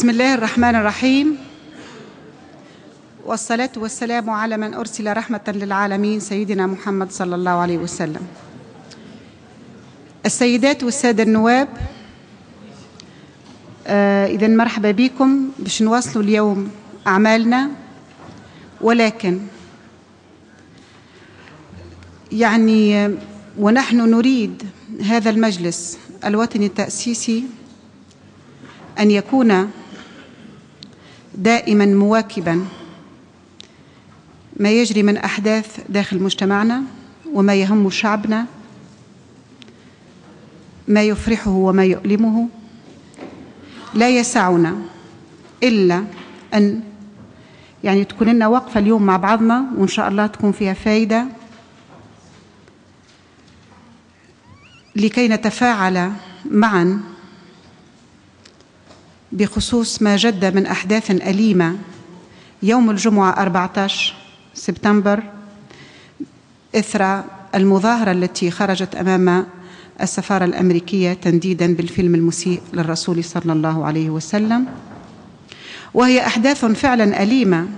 بسم الله الرحمن الرحيم والصلاة والسلام على من أرسل رحمة للعالمين سيدنا محمد صلى الله عليه وسلم السيدات والسادة النواب آه إذا مرحبا بكم باش نواصلوا اليوم أعمالنا ولكن يعني ونحن نريد هذا المجلس الوطني التأسيسي أن يكون دائما مواكبا ما يجري من احداث داخل مجتمعنا وما يهم شعبنا ما يفرحه وما يؤلمه لا يسعنا الا ان يعني تكون لنا وقفه اليوم مع بعضنا وان شاء الله تكون فيها فايده لكي نتفاعل معا بخصوص ما جد من أحداث أليمة يوم الجمعة 14 سبتمبر إثر المظاهرة التي خرجت أمام السفارة الأمريكية تنديدا بالفيلم المسيء للرسول صلى الله عليه وسلم وهي أحداث فعلا أليمة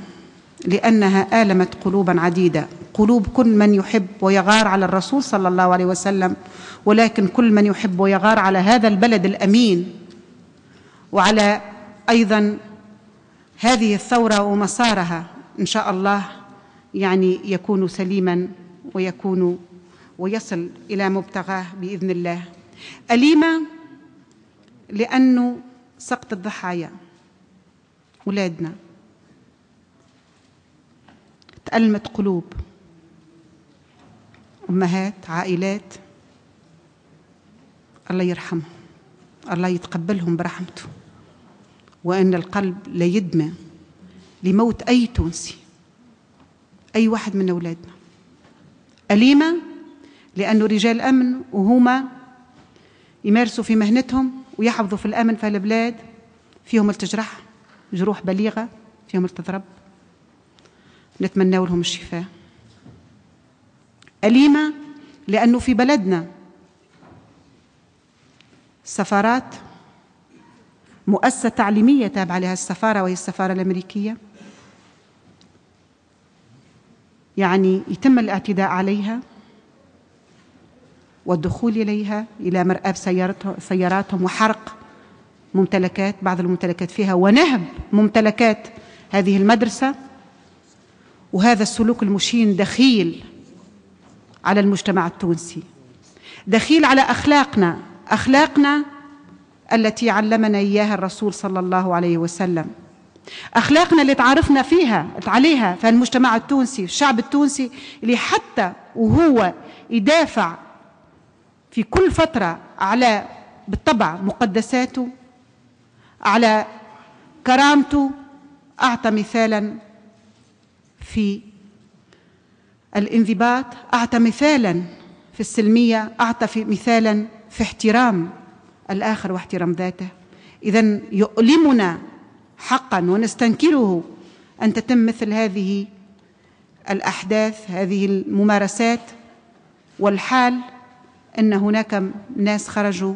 لأنها آلمت قلوبا عديدة قلوب كل من يحب ويغار على الرسول صلى الله عليه وسلم ولكن كل من يحب ويغار على هذا البلد الأمين وعلى ايضا هذه الثوره ومسارها ان شاء الله يعني يكون سليما ويكون ويصل الى مبتغاه باذن الله اليمه لانه سقط الضحايا اولادنا تألمت قلوب امهات عائلات الله يرحمهم الله يتقبلهم برحمته وأن القلب لا يدمى لموت أي تونسي أي واحد من أولادنا أليمة لأنه رجال أمن وهما يمارسوا في مهنتهم ويحفظوا في الأمن في البلاد فيهم التجرح جروح بليغة فيهم التضرب نتمنى لهم الشفاء أليمة لأنه في بلدنا سفارات مؤسسة تعليمية تابعة لها السفارة وهي السفارة الأمريكية يعني يتم الاعتداء عليها والدخول إليها إلى مرأب سياراتهم وحرق ممتلكات بعض الممتلكات فيها ونهب ممتلكات هذه المدرسة وهذا السلوك المشين دخيل على المجتمع التونسي دخيل على أخلاقنا أخلاقنا التي علمنا اياها الرسول صلى الله عليه وسلم اخلاقنا اللي تعرفنا فيها عليها في المجتمع التونسي الشعب التونسي اللي حتى وهو يدافع في كل فتره على بالطبع مقدساته على كرامته اعطى مثالا في الانضباط اعطى مثالا في السلميه اعطى في مثالا في احترام الآخر واحترام ذاته إذا يؤلمنا حقا ونستنكره أن تتم مثل هذه الأحداث هذه الممارسات والحال أن هناك ناس خرجوا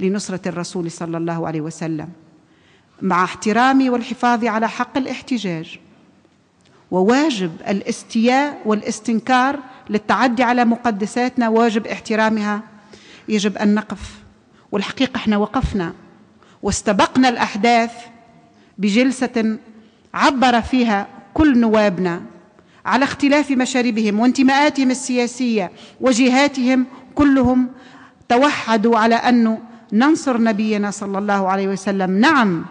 لنصرة الرسول صلى الله عليه وسلم مع احترامي والحفاظ على حق الاحتجاج وواجب الاستياء والاستنكار للتعدي على مقدساتنا واجب احترامها يجب أن نقف والحقيقه احنا وقفنا واستبقنا الاحداث بجلسه عبر فيها كل نوابنا على اختلاف مشاربهم وانتماءاتهم السياسيه وجهاتهم كلهم توحدوا على ان ننصر نبينا صلى الله عليه وسلم نعم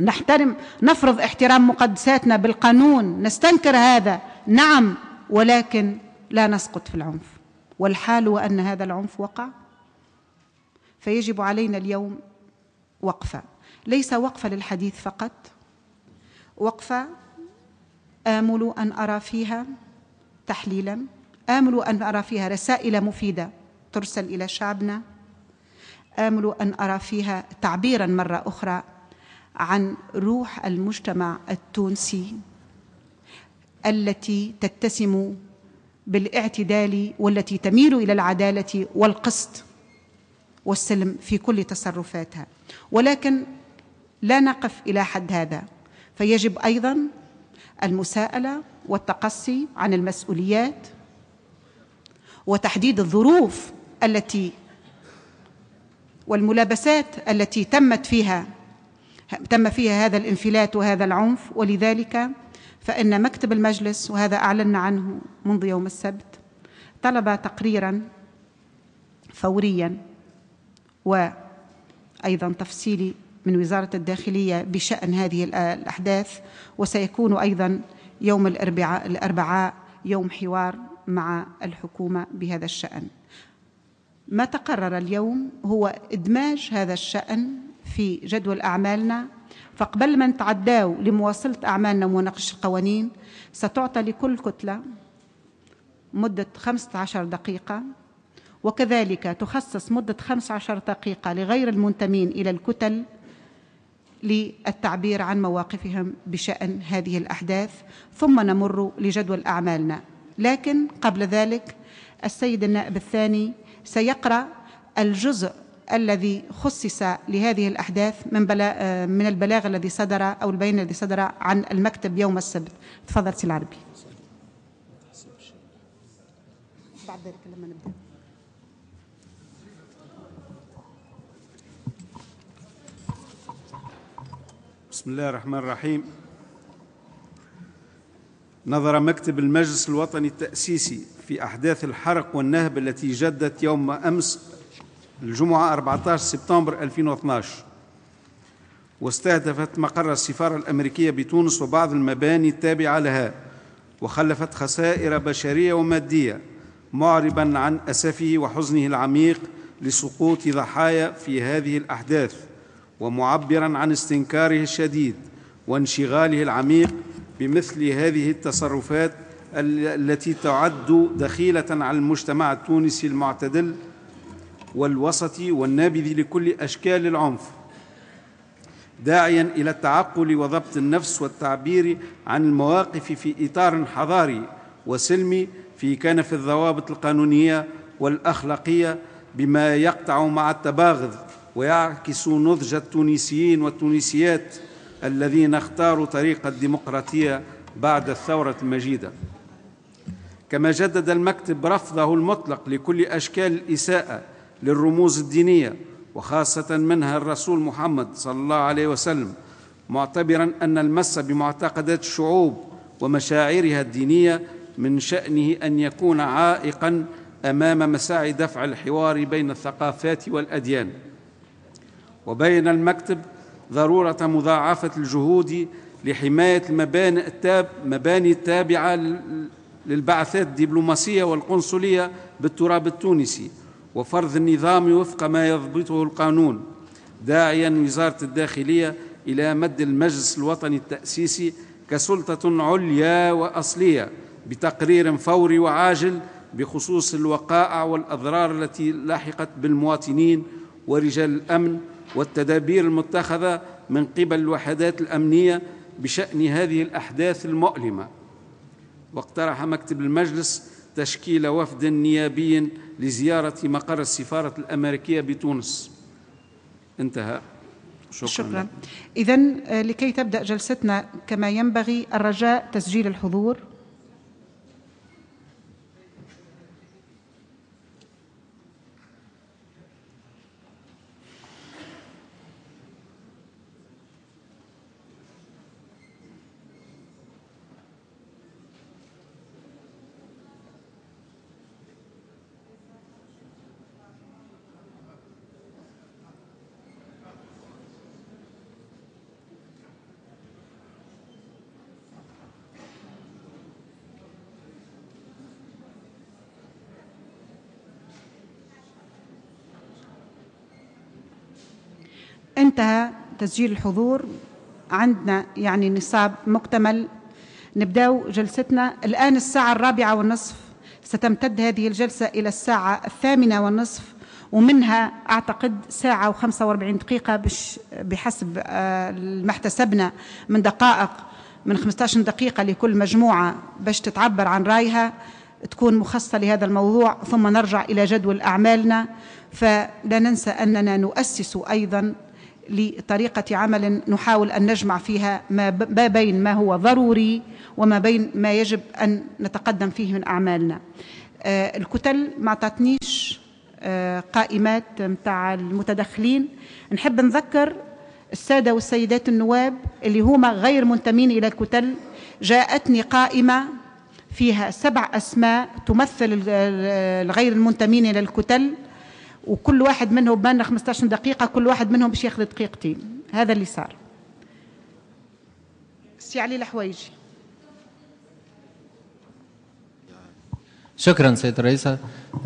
نحترم نفرض احترام مقدساتنا بالقانون نستنكر هذا نعم ولكن لا نسقط في العنف والحال وان هذا العنف وقع فيجب علينا اليوم وقفه ليس وقفه للحديث فقط وقفه امل ان ارى فيها تحليلا امل ان ارى فيها رسائل مفيده ترسل الى شعبنا امل ان ارى فيها تعبيرا مره اخرى عن روح المجتمع التونسي التي تتسم بالاعتدال والتي تميل الى العداله والقسط والسلم في كل تصرفاتها ولكن لا نقف الى حد هذا فيجب ايضا المساءله والتقصي عن المسؤوليات وتحديد الظروف التي والملابسات التي تمت فيها تم فيها هذا الانفلات وهذا العنف ولذلك فإن مكتب المجلس وهذا أعلنا عنه منذ يوم السبت طلب تقريرا فوريا وأيضا تفصيلي من وزارة الداخلية بشأن هذه الأحداث وسيكون أيضا يوم الأربعاء, الأربعاء يوم حوار مع الحكومة بهذا الشأن ما تقرر اليوم هو إدماج هذا الشأن في جدول أعمالنا فقبل ما نتعداو لمواصلة أعمالنا ومناقشة القوانين ستعطى لكل كتلة مدة 15 دقيقة وكذلك تخصص مدة 15 دقيقة لغير المنتمين إلى الكتل للتعبير عن مواقفهم بشأن هذه الأحداث ثم نمر لجدول أعمالنا لكن قبل ذلك السيد النائب الثاني سيقرأ الجزء الذي خصص لهذه الأحداث من, بلا من البلاغ الذي صدر أو البيان الذي صدر عن المكتب يوم السبت تفضل سي العربي بعد ذلك لما نبدأ بسم الله الرحمن الرحيم نظر مكتب المجلس الوطني التأسيسي في أحداث الحرق والنهب التي جدت يوم أمس الجمعة 14 سبتمبر 2012 واستهدفت مقر السفارة الأمريكية بتونس وبعض المباني التابعة لها وخلفت خسائر بشرية ومادية معرباً عن أسفه وحزنه العميق لسقوط ضحايا في هذه الأحداث ومعبرا عن استنكاره الشديد وانشغاله العميق بمثل هذه التصرفات التي تعد دخيله على المجتمع التونسي المعتدل والوسطي والنابذ لكل اشكال العنف داعيا الى التعقل وضبط النفس والتعبير عن المواقف في اطار حضاري وسلمي في كنف الضوابط القانونيه والاخلاقيه بما يقطع مع التباغض ويعكس نضج التونسيين والتونسيات الذين اختاروا طريق الديمقراطية بعد الثورة المجيدة كما جدد المكتب رفضه المطلق لكل أشكال الإساءة للرموز الدينية وخاصة منها الرسول محمد صلى الله عليه وسلم معتبرا أن المس بمعتقدات الشعوب ومشاعرها الدينية من شأنه أن يكون عائقا أمام مساعي دفع الحوار بين الثقافات والأديان وبين المكتب ضرورة مضاعفة الجهود لحماية المباني التاب مباني التابعة للبعثات الدبلوماسية والقنصلية بالتراب التونسي وفرض النظام وفق ما يضبطه القانون داعيا وزارة الداخلية إلى مد المجلس الوطني التأسيسي كسلطة عليا وأصلية بتقرير فوري وعاجل بخصوص الوقائع والأضرار التي لاحقت بالمواطنين ورجال الأمن والتدابير المتخذة من قبل الوحدات الأمنية بشأن هذه الأحداث المؤلمة واقترح مكتب المجلس تشكيل وفد نيابي لزيارة مقر السفارة الأمريكية بتونس انتهى شكرا, شكرا. إذا آه، لكي تبدأ جلستنا كما ينبغي الرجاء تسجيل الحضور انتهى تسجيل الحضور عندنا يعني نصاب مكتمل نبداو جلستنا الآن الساعة الرابعة والنصف ستمتد هذه الجلسة إلى الساعة الثامنة والنصف ومنها أعتقد ساعة وخمسة واربعين دقيقة بحسب ما آه، احتسبنا من دقائق من 15 دقيقة لكل مجموعة باش تتعبر عن رأيها تكون مخصصة لهذا الموضوع ثم نرجع إلى جدول أعمالنا فلا ننسى أننا نؤسس أيضا لطريقة عمل نحاول أن نجمع فيها ما بين ما هو ضروري وما بين ما يجب أن نتقدم فيه من أعمالنا آه، الكتل ما تعطنيش آه، قائمات متاع المتدخلين نحب نذكر السادة والسيدات النواب اللي هما غير منتمين إلى الكتل جاءتني قائمة فيها سبع أسماء تمثل الغير المنتمين إلى الكتل وكل واحد منهم بان 15 دقيقه كل واحد منهم باش ياخذ دقيقتين هذا اللي صار سي علي الحوايجي شكرا سيد الرئيس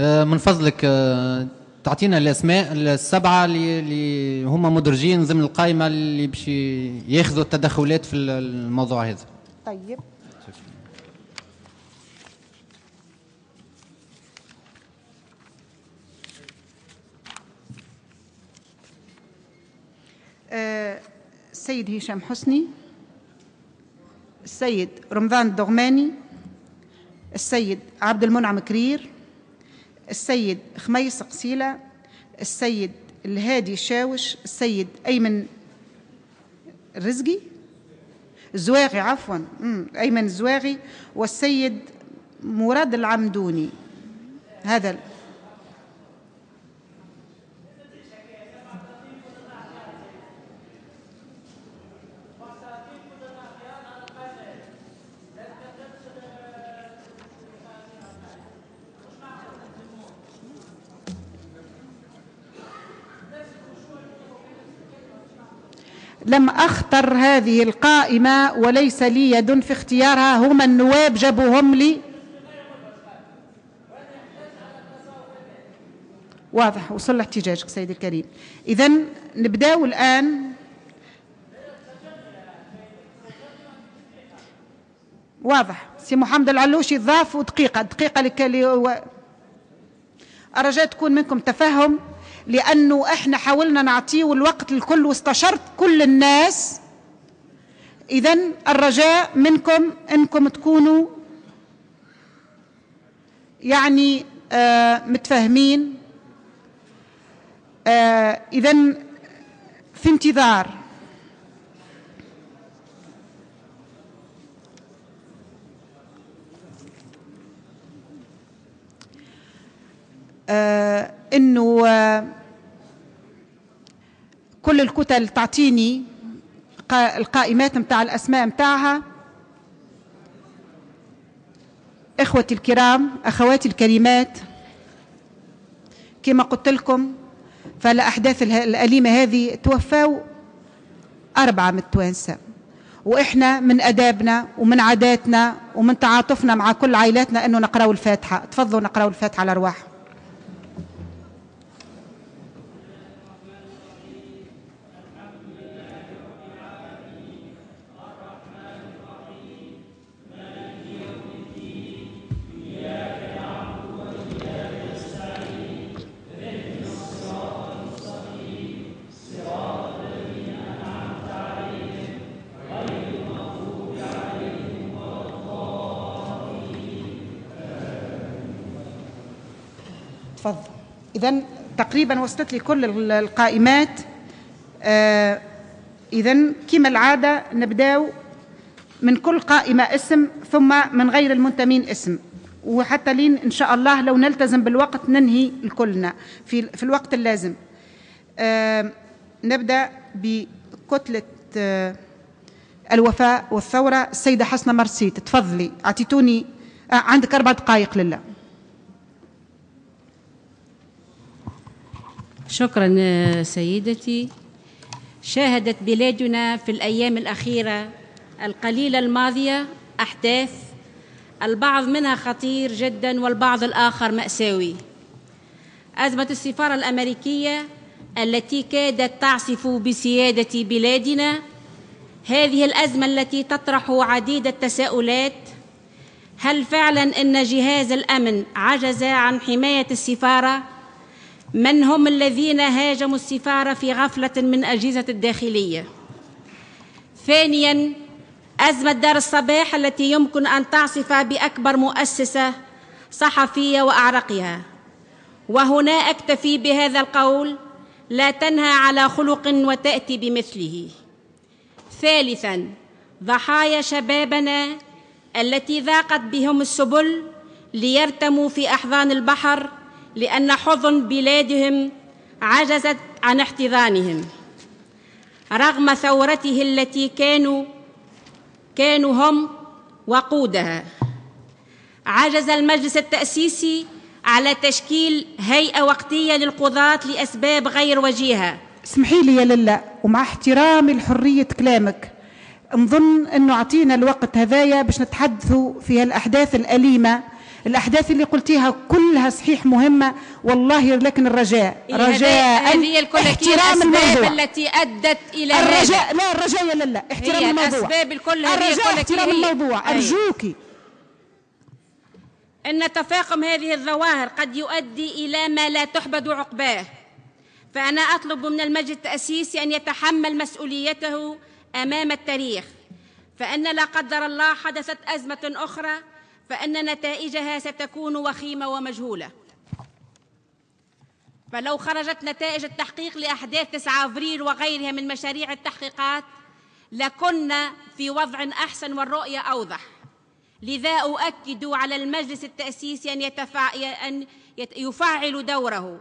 آه، من فضلك آه، تعطينا الاسماء السبعه اللي هما مدرجين ضمن القائمه اللي باش ياخذوا التدخلات في الموضوع هذا طيب السيد هشام حسني السيد رمضان الدغماني السيد عبد المنعم كرير السيد خميس قسيلة السيد الهادي شاوش السيد أيمن الرزقي زواغي عفوا أيمن الزواغي والسيد مراد العمدوني هذا لم اختر هذه القائمه وليس لي يد في اختيارها هما النواب جابوهم لي واضح وصل احتجاجك سيدي الكريم اذا نبداو الان واضح سي محمد العلوشي ضاف ودقيقه دقيقه لك و... ارجاء تكون منكم تفهم لأنه إحنا حاولنا نعطيه الوقت الكل واستشرت كل الناس إذا الرجاء منكم إنكم تكونوا يعني آه متفاهمين آه إذا في انتظار آه، انه آه، كل الكتل تعطيني القائمات متاع الاسماء متاعها اخوتي الكرام اخواتي الكريمات كما قلت لكم فالاحداث الاليمه هذه توفوا اربعه من التوانسه واحنا من ادابنا ومن عاداتنا ومن تعاطفنا مع كل عائلاتنا انه نقراو الفاتحه تفضلوا نقراو الفاتحه على ارواحهم إذا تقريبا وصلت لي كل القائمات آه، إذا كما العادة نبداو من كل قائمة اسم ثم من غير المنتمين اسم وحتى لين إن شاء الله لو نلتزم بالوقت ننهي الكلنا في, في الوقت اللازم آه، نبدأ بكتلة آه، الوفاء والثورة السيدة حسنة مرسي تفضلي أعطيتوني عندك أربع دقائق لله شكرا آه، سيدتي شاهدت بلادنا في الايام الاخيره القليله الماضيه احداث البعض منها خطير جدا والبعض الاخر ماساوي ازمه السفاره الامريكيه التي كادت تعصف بسياده بلادنا هذه الازمه التي تطرح عديد التساؤلات هل فعلا ان جهاز الامن عجز عن حمايه السفاره من هم الذين هاجموا السفارة في غفلة من أجهزة الداخلية ثانيا أزمة دار الصباح التي يمكن أن تعصف بأكبر مؤسسة صحفية وأعرقها وهنا أكتفي بهذا القول لا تنهى على خلق وتأتي بمثله ثالثا ضحايا شبابنا التي ذاقت بهم السبل ليرتموا في أحضان البحر لأن حضن بلادهم عجزت عن احتضانهم رغم ثورته التي كانوا كانوا هم وقودها عجز المجلس التأسيسي على تشكيل هيئة وقتية للقضاة لأسباب غير وجيهة اسمحي لي يا للا ومع احترامي لحرية كلامك نظن أنه عطينا الوقت هذايا باش نتحدثوا في هالأحداث الأليمة الأحداث اللي قلتيها كلها صحيح مهمة والله لكن الرجاء رجاء هذه احترام الموضوع التي أدت إلى الرجاء لا الرجاء لا لا احترام الموضوع الأسباب الكل الرجاء احترام الموضوع أرجوكي أن تفاقم هذه الظواهر قد يؤدي إلى ما لا تحبد عقباه فأنا أطلب من المجلس التأسيسي أن يتحمل مسؤوليته أمام التاريخ فإن لا قدر الله حدثت أزمة أخرى فان نتائجها ستكون وخيمه ومجهوله فلو خرجت نتائج التحقيق لاحداث 9 افريل وغيرها من مشاريع التحقيقات لكنا في وضع احسن والرؤيه اوضح لذا اؤكد على المجلس التاسيسي ان, يتفع... أن يفعل دوره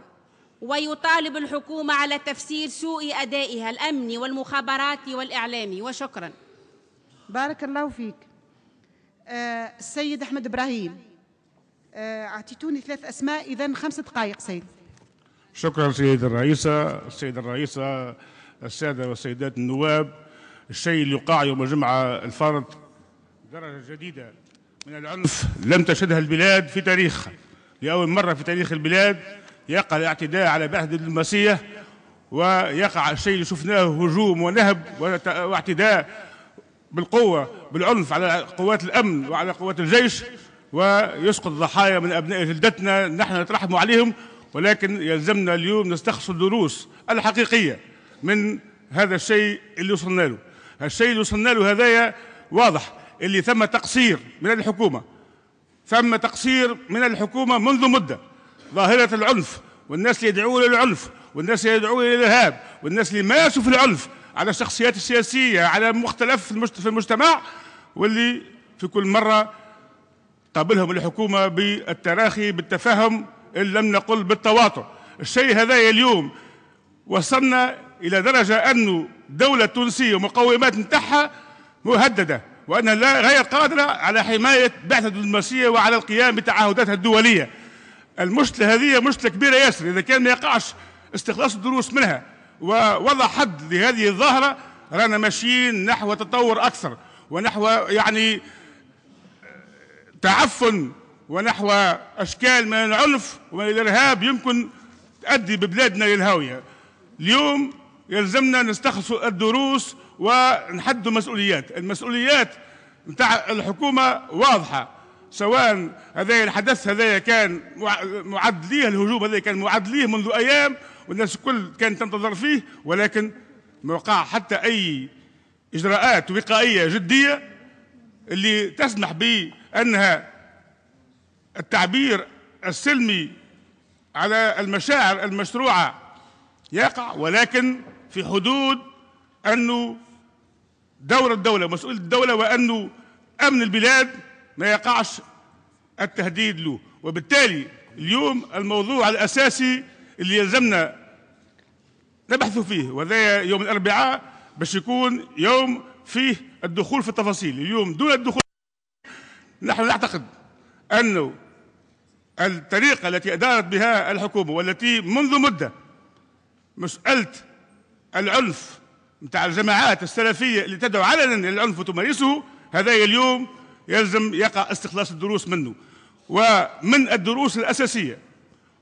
ويطالب الحكومه على تفسير سوء ادائها الامني والمخابراتي والاعلامي وشكرا بارك الله فيك السيد آه، أحمد إبراهيم آه، أعطيتوني ثلاث أسماء إذا خمس دقائق سيد شكرا سيد الرئيسة السيد الرئيسة السادة والسيدات النواب الشيء اللي يقع يوم الجمعة الفرد درجة جديدة من العنف لم تشهدها البلاد في تاريخها لأول مرة في تاريخ البلاد يقع الاعتداء على بعثة المسيح ويقع الشيء اللي شفناه هجوم ونهب واعتداء بالقوة بالعنف على قوات الأمن وعلى قوات الجيش ويسقط ضحايا من أبناء جلدتنا نحن نترحم عليهم ولكن يلزمنا اليوم نستخلص الدروس الحقيقية من هذا الشيء اللي وصلنا له الشيء اللي وصلنا له هذايا واضح اللي ثم تقصير من الحكومة ثم تقصير من الحكومة منذ مدة ظاهرة العنف والناس يدعون للعنف والناس يدعون الى الارهاب والناس اللي يمارسوا في العنف على الشخصيات السياسيه على مختلف في المجتمع واللي في كل مره تقابلهم الحكومه بالتراخي بالتفاهم ان لم نقل بالتواطؤ الشيء هذا اليوم وصلنا الى درجه انه دوله تونسيه ومقومات نتاعها مهدده وانها لا غير قادره على حمايه بعثه الدبلوماسيه وعلى القيام بتعهداتها الدوليه المشكله هذه مشكله كبيره ياسر اذا كان ما يقعش استخلاص الدروس منها ووضع حد لهذه الظاهرة رانا ماشيين نحو تطور أكثر ونحو يعني تعفن ونحو أشكال من العنف ومن الإرهاب يمكن تؤدي ببلادنا للهاوية اليوم يلزمنا نستخلص الدروس ونحدوا مسؤوليات المسؤوليات نتاع الحكومة واضحة سواء هذا الحدث هذا كان معد ليه الهجوم هذا كان معد ليه منذ أيام والناس الكل كانت تنتظر فيه ولكن ما وقع حتى أي إجراءات وقائية جدية اللي تسمح بأنها التعبير السلمي على المشاعر المشروعة يقع ولكن في حدود أنه دور الدولة مسؤول الدولة وأنه أمن البلاد ما يقعش التهديد له وبالتالي اليوم الموضوع الأساسي اللي يلزمنا نبحثوا فيه وهذا يوم الاربعاء باش يكون يوم فيه الدخول في التفاصيل اليوم دون الدخول نحن نعتقد انه الطريقه التي ادارت بها الحكومه والتي منذ مده مساله العنف نتاع الجماعات السلفيه اللي تدعو علنا للعنف وتمارسه هذا اليوم يلزم يقع استخلاص الدروس منه ومن الدروس الاساسيه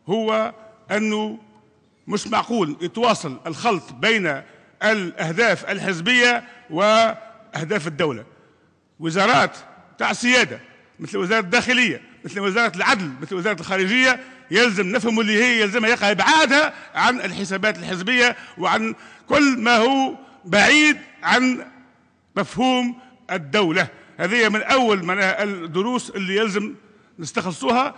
هو أنه مش معقول يتواصل الخلط بين الأهداف الحزبية وأهداف الدولة وزارات تاع السيادة مثل وزارة الداخلية مثل وزارة العدل مثل وزارة الخارجية يلزم نفهم اللي هي يلزمها يقع إبعادها عن الحسابات الحزبية وعن كل ما هو بعيد عن مفهوم الدولة هذه من أول من الدروس اللي يلزم نستخلصوها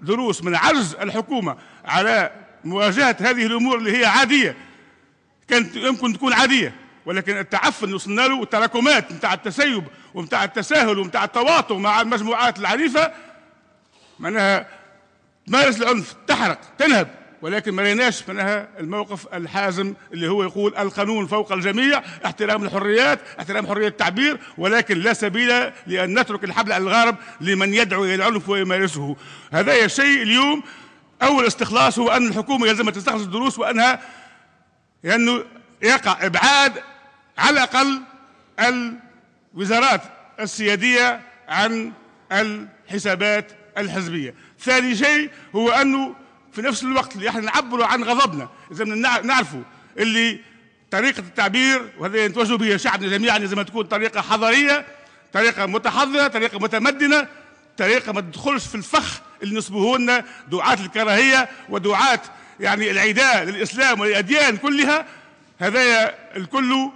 دروس من عجز الحكومة على مواجهة هذه الأمور اللي هي عادية كانت يمكن تكون عادية ولكن التعفن اللي وصلنا له والتراكمات نتاع التسيب ومتاع التساهل ومتاع التواطؤ مع المجموعات العنيفة معناها تمارس العنف تحرق تنهب ولكن ما لقيناش منها الموقف الحازم اللي هو يقول القانون فوق الجميع احترام الحريات احترام حريه التعبير ولكن لا سبيل لان نترك الحبل على الغارب لمن يدعو الى العنف ويمارسه هذا شيء اليوم اول استخلاص هو ان الحكومه يلزم تستخلص الدروس وانها لانه يعني يقع ابعاد على الاقل الوزارات السياديه عن الحسابات الحزبيه ثاني شيء هو انه في نفس الوقت اللي احنا نعبروا عن غضبنا لازم نعرفوا اللي طريقة التعبير وهذا يتوجه به شعبنا جميعا لازم تكون طريقة حضارية طريقة متحضرة طريقة متمدنة طريقة ما تدخلش في الفخ اللي نسبوه لنا دعاة الكراهية ودعاة يعني العداء للإسلام والأديان كلها هذا الكل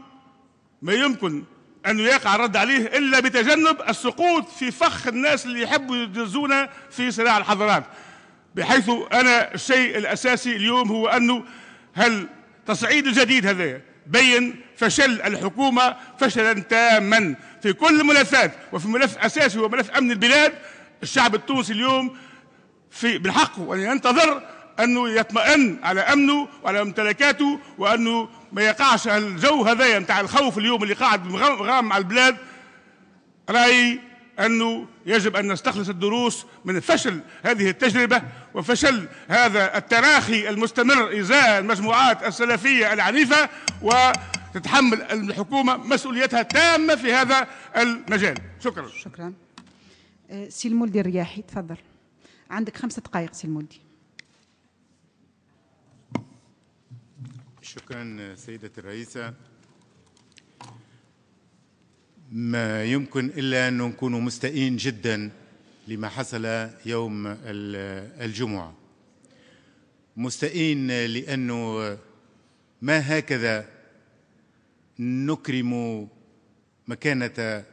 ما يمكن أن يقع الرد عليه إلا بتجنب السقوط في فخ الناس اللي يحبوا يدزونا في صراع الحضارات بحيث أنا الشيء الأساسي اليوم هو أنه هل تصعيد الجديد هذا بين فشل الحكومة فشلا تاما في كل الملفات وفي ملف أساسي هو ملف أمن البلاد الشعب التونسي اليوم في بالحق وان ينتظر أنه يطمئن على أمنه وعلى ممتلكاته وأنه ما يقعش الجو هذايا نتاع الخوف اليوم اللي قاعد غام على البلاد رأيي أنه يجب أن نستخلص الدروس من فشل هذه التجربة وفشل هذا التراخي المستمر إزاء المجموعات السلفية العنيفة وتتحمل الحكومة مسؤوليتها التامة في هذا المجال شكرا شكرا أه، سي المولدي الرياحي تفضل عندك خمسة دقائق سي المولدي شكرا سيدة الرئيسة ما يمكن إلا أن نكون مستائين جداً لما حصل يوم الجمعة مستئين لأنه ما هكذا نكرم مكانة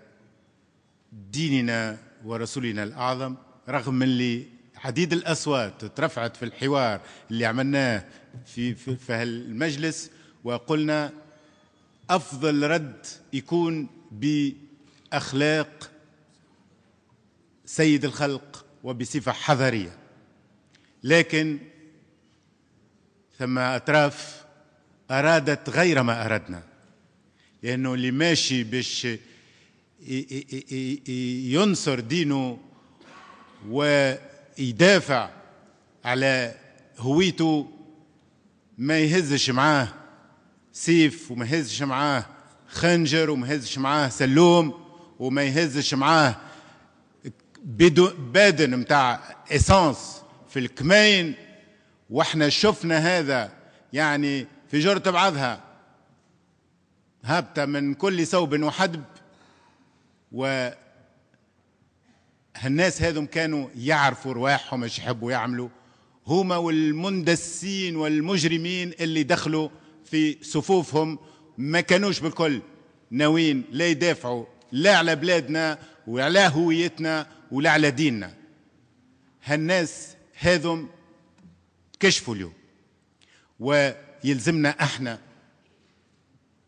ديننا ورسولنا الأعظم رغم اللي عديد الأصوات ترفعت في الحوار اللي عملناه في, في, في هالمجلس وقلنا أفضل رد يكون بأخلاق سيد الخلق وبصفة حضرية لكن ثم أطراف أرادت غير ما أردنا لأنه اللي ماشي باش ينصر دينه ويدافع على هويته ما يهزش معاه سيف وما يهزش معاه خنجر وما يهزش معاه سلوم وما يهزش معاه بادن متاع اسانس في الكماين واحنا شفنا هذا يعني في جرة بعضها هابطة من كل صوب وحدب و الناس هذم كانوا يعرفوا رواحهم ايش يحبوا يعملوا هما والمندسين والمجرمين اللي دخلوا في صفوفهم ما كانوش بالكل ناويين لا يدافعوا لا على بلادنا وعلى هويتنا ولا على ديننا هالناس هذم كشفوا اليوم ويلزمنا احنا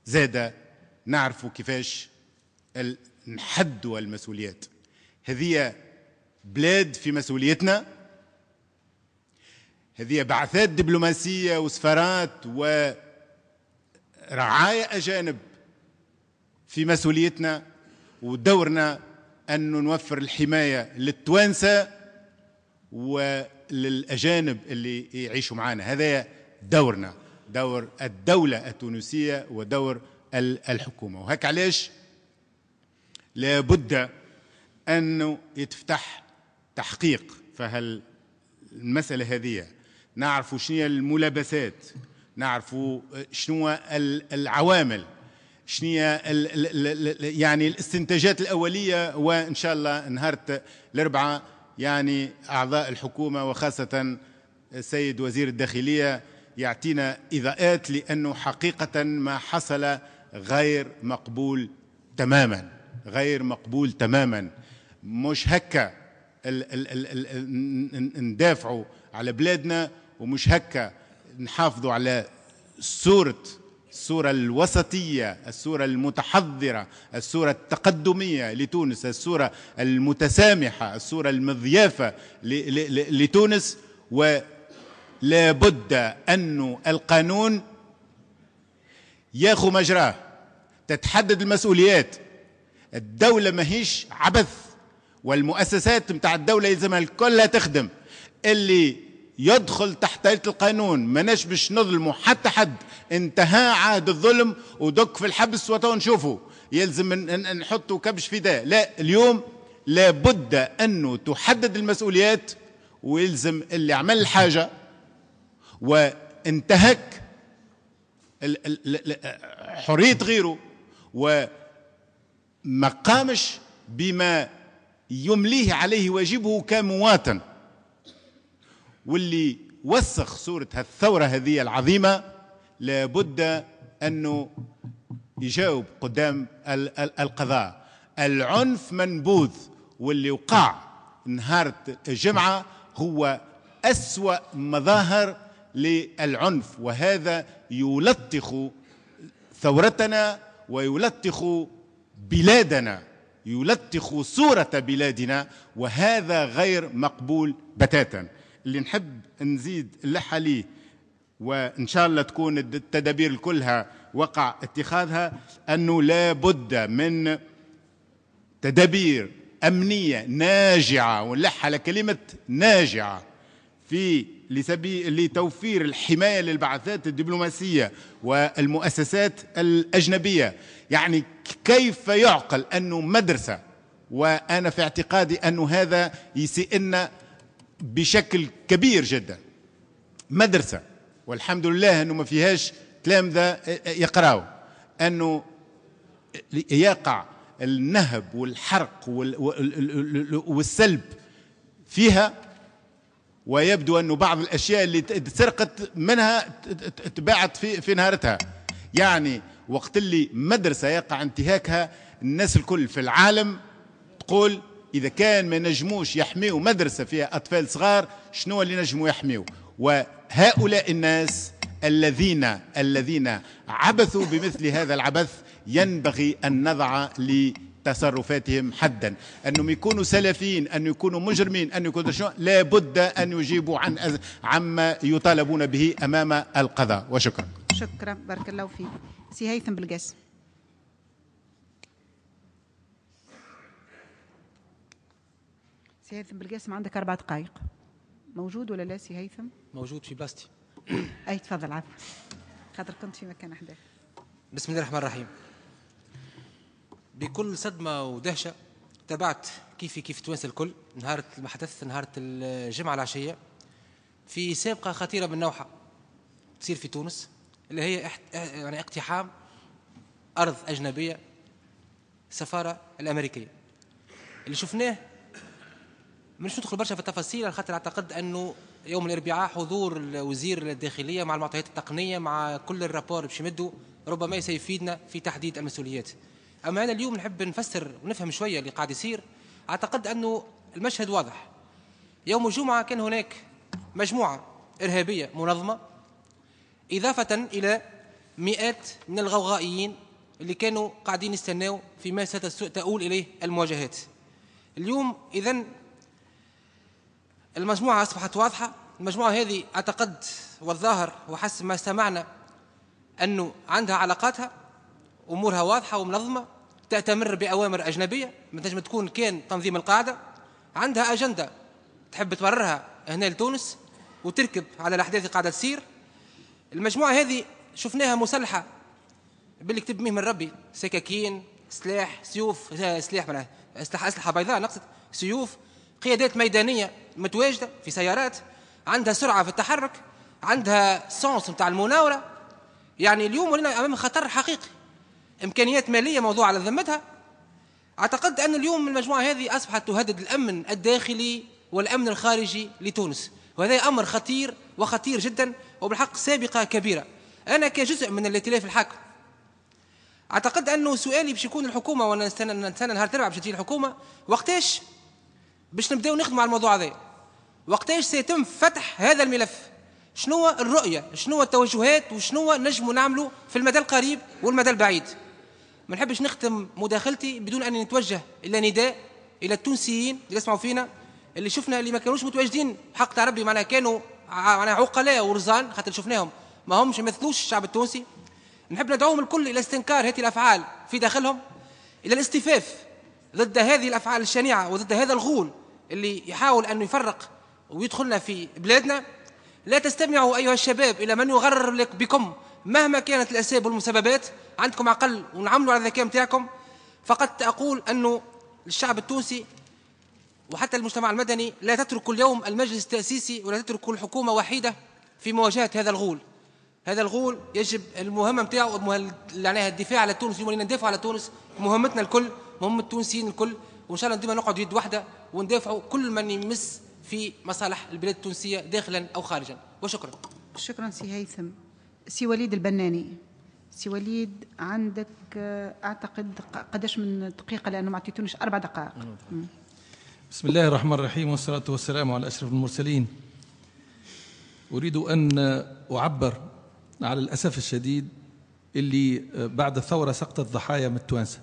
زادة نعرفوا كيفاش نحدوا المسؤوليات هذه بلاد في مسؤوليتنا هذه بعثات دبلوماسية وسفارات ورعاية أجانب في مسؤوليتنا ودورنا أنه نوفر الحماية للتوانسة وللأجانب اللي يعيشوا معنا هذا دورنا دور الدولة التونسية ودور الحكومة وهك علاش لابد أنه يتفتح تحقيق فهل المسألة هذه نعرفوا شنو الملابسات نعرفوا شنو العوامل شنية يعني الاستنتاجات الأولية وإن شاء الله نهار الأربعاء يعني أعضاء الحكومة وخاصة السيد وزير الداخلية يعطينا إضاءات لأنه حقيقة ما حصل غير مقبول تماما غير مقبول تماما مش هكا ندافعوا على بلادنا ومش هكا نحافظوا على صوره الصورة الوسطية الصورة المتحضرة الصورة التقدمية لتونس الصورة المتسامحة الصورة المضيافة لتونس ولا بد أن القانون ياخو مجراه تتحدد المسؤوليات الدولة ماهيش عبث والمؤسسات متاع الدولة يلزمها الكلها تخدم اللي يدخل تحت آية القانون مناش باش نظلمه حتى حد انتهى عهد الظلم ودك في الحبس وتو نشوفه يلزم نحطه كبش في ده لا اليوم لابد أنه تحدد المسؤوليات ويلزم اللي عمل الحاجة وانتهك حرية غيره وما قامش بما يمليه عليه واجبه كمواطن واللي وسخ صورة هالثورة هذه العظيمة لابد أنه يجاوب قدام القضاء العنف منبوذ واللي وقع نهار الجمعة هو أسوأ مظاهر للعنف وهذا يلطخ ثورتنا ويلطخ بلادنا يلطخ صورة بلادنا وهذا غير مقبول بتاتا اللي نحب نزيد اللحة ليه وإن شاء الله تكون التدابير كلها وقع اتخاذها أنه لا بد من تدابير أمنية ناجعة ونلح على كلمة ناجعة في لتوفير الحماية للبعثات الدبلوماسية والمؤسسات الأجنبية يعني كيف يعقل أنه مدرسة وأنا في اعتقادي أنه هذا يسيئنا بشكل كبير جدا مدرسة والحمد لله أنه ما فيهاش تلامذة يقراوا أنه يقع النهب والحرق والسلب فيها ويبدو أنه بعض الأشياء اللي سرقت منها تباعت في, في نهارتها يعني وقت اللي مدرسة يقع انتهاكها الناس الكل في العالم تقول إذا كان ما نجموش يحميو مدرسة فيها أطفال صغار شنو اللي نجموا يحميو وهؤلاء الناس الذين الذين عبثوا بمثل هذا العبث ينبغي أن نضع لتصرفاتهم حدا أنهم يكونوا سلفيين أن يكونوا مجرمين أن يكونوا شنو لابد أن يجيبوا عن عما يطالبون به أمام القضاء وشكرا شكرا بارك الله فيك سي هيثم بالقاسم سي هيثم بالقاسم عندك أربع دقائق موجود ولا لا سي هيثم؟ موجود في بلاستي أي تفضل عفوا خاطر كنت في مكان أحداث بسم الله الرحمن الرحيم بكل صدمة ودهشة تابعت كيفي كيف تونس الكل نهار ما حدث نهار الجمعة العشية في سابقة خطيرة من نوعها تصير في تونس اللي هي احت... يعني اقتحام أرض أجنبية سفارة الأمريكية اللي شفناه مش ندخل برشا في التفاصيل على خاطر اعتقد انه يوم الاربعاء حضور وزير الداخليه مع المعطيات التقنيه مع كل الرابور باش يمدوا ربما سيفيدنا في تحديد المسؤوليات اما انا اليوم نحب نفسر ونفهم شويه اللي قاعد يصير اعتقد انه المشهد واضح يوم الجمعه كان هناك مجموعه ارهابيه منظمه اضافه الى مئات من الغوغائيين اللي كانوا قاعدين يستناو فيما ستؤول اليه المواجهات اليوم اذا المجموعة أصبحت واضحة المجموعة هذه أعتقد والظاهر وحسب ما سمعنا أنه عندها علاقاتها أمورها واضحة ومنظمة تأتمر بأوامر أجنبية من تجمع تكون كان تنظيم القاعدة عندها أجندة تحب تبررها هنا لتونس وتركب على الأحداث اللي قاعدة تسير المجموعة هذه شفناها مسلحة باللي كتب من ربي سكاكين سلاح سيوف سلاح معناها أسلحة أسلحة بيضاء نقصد سيوف قيادات ميدانية متواجده في سيارات عندها سرعه في التحرك عندها سونس نتاع المناوره يعني اليوم ولينا امام خطر حقيقي امكانيات ماليه موضوع على ذمتها اعتقد ان اليوم المجموعه هذه اصبحت تهدد الامن الداخلي والامن الخارجي لتونس وهذا امر خطير وخطير جدا وبالحق سابقه كبيره انا كجزء من الائتلاف الحاكم اعتقد انه سؤالي باش يكون الحكومه وانا نستنى نستنى نهار تربع باش تجي الحكومه وقتاش باش نبداو نخدموا على الموضوع هذا وقتاش سيتم فتح هذا الملف شنو الرؤية شنو التوجهات وشنو نجم نعمله في المدى القريب والمدى البعيد ما نحبش نختم مداخلتي بدون أن نتوجه إلى نداء إلى التونسيين اللي يسمعوا فينا اللي شفنا اللي ما كانوش متواجدين حق تعربي معناها كانوا معناها عقلاء ورزان خاطر شفناهم ما همش يمثلوش الشعب التونسي نحب ندعوهم الكل إلى استنكار هذه الأفعال في داخلهم إلى الاستفاف ضد هذه الأفعال الشنيعة وضد هذا الغول اللي يحاول أن يفرق ويدخلنا في بلادنا لا تستمعوا أيها الشباب إلى من يغرر بكم مهما كانت الأسباب والمسببات عندكم عقل ونعملوا على الذكاء متاعكم فقد أقول أنه الشعب التونسي وحتى المجتمع المدني لا تترك اليوم المجلس التأسيسي ولا تترك الحكومة وحيدة في مواجهة هذا الغول هذا الغول يجب المهمة متاعه معناها الدفاع على تونس يوم ندافع على تونس مهمتنا الكل مهمة التونسيين الكل وإن شاء الله ديما نقعد يد واحدة وندافعوا كل من يمس في مصالح البلاد التونسية داخلا أو خارجا وشكرا شكرا سي هيثم سي وليد البناني سي وليد عندك أعتقد قداش من دقيقة لأنه ما أعطيتونيش أربع دقائق بسم الله الرحمن الرحيم والصلاة والسلام على أشرف المرسلين أريد أن أعبر على الأسف الشديد اللي بعد الثورة سقطت ضحايا من التوانسة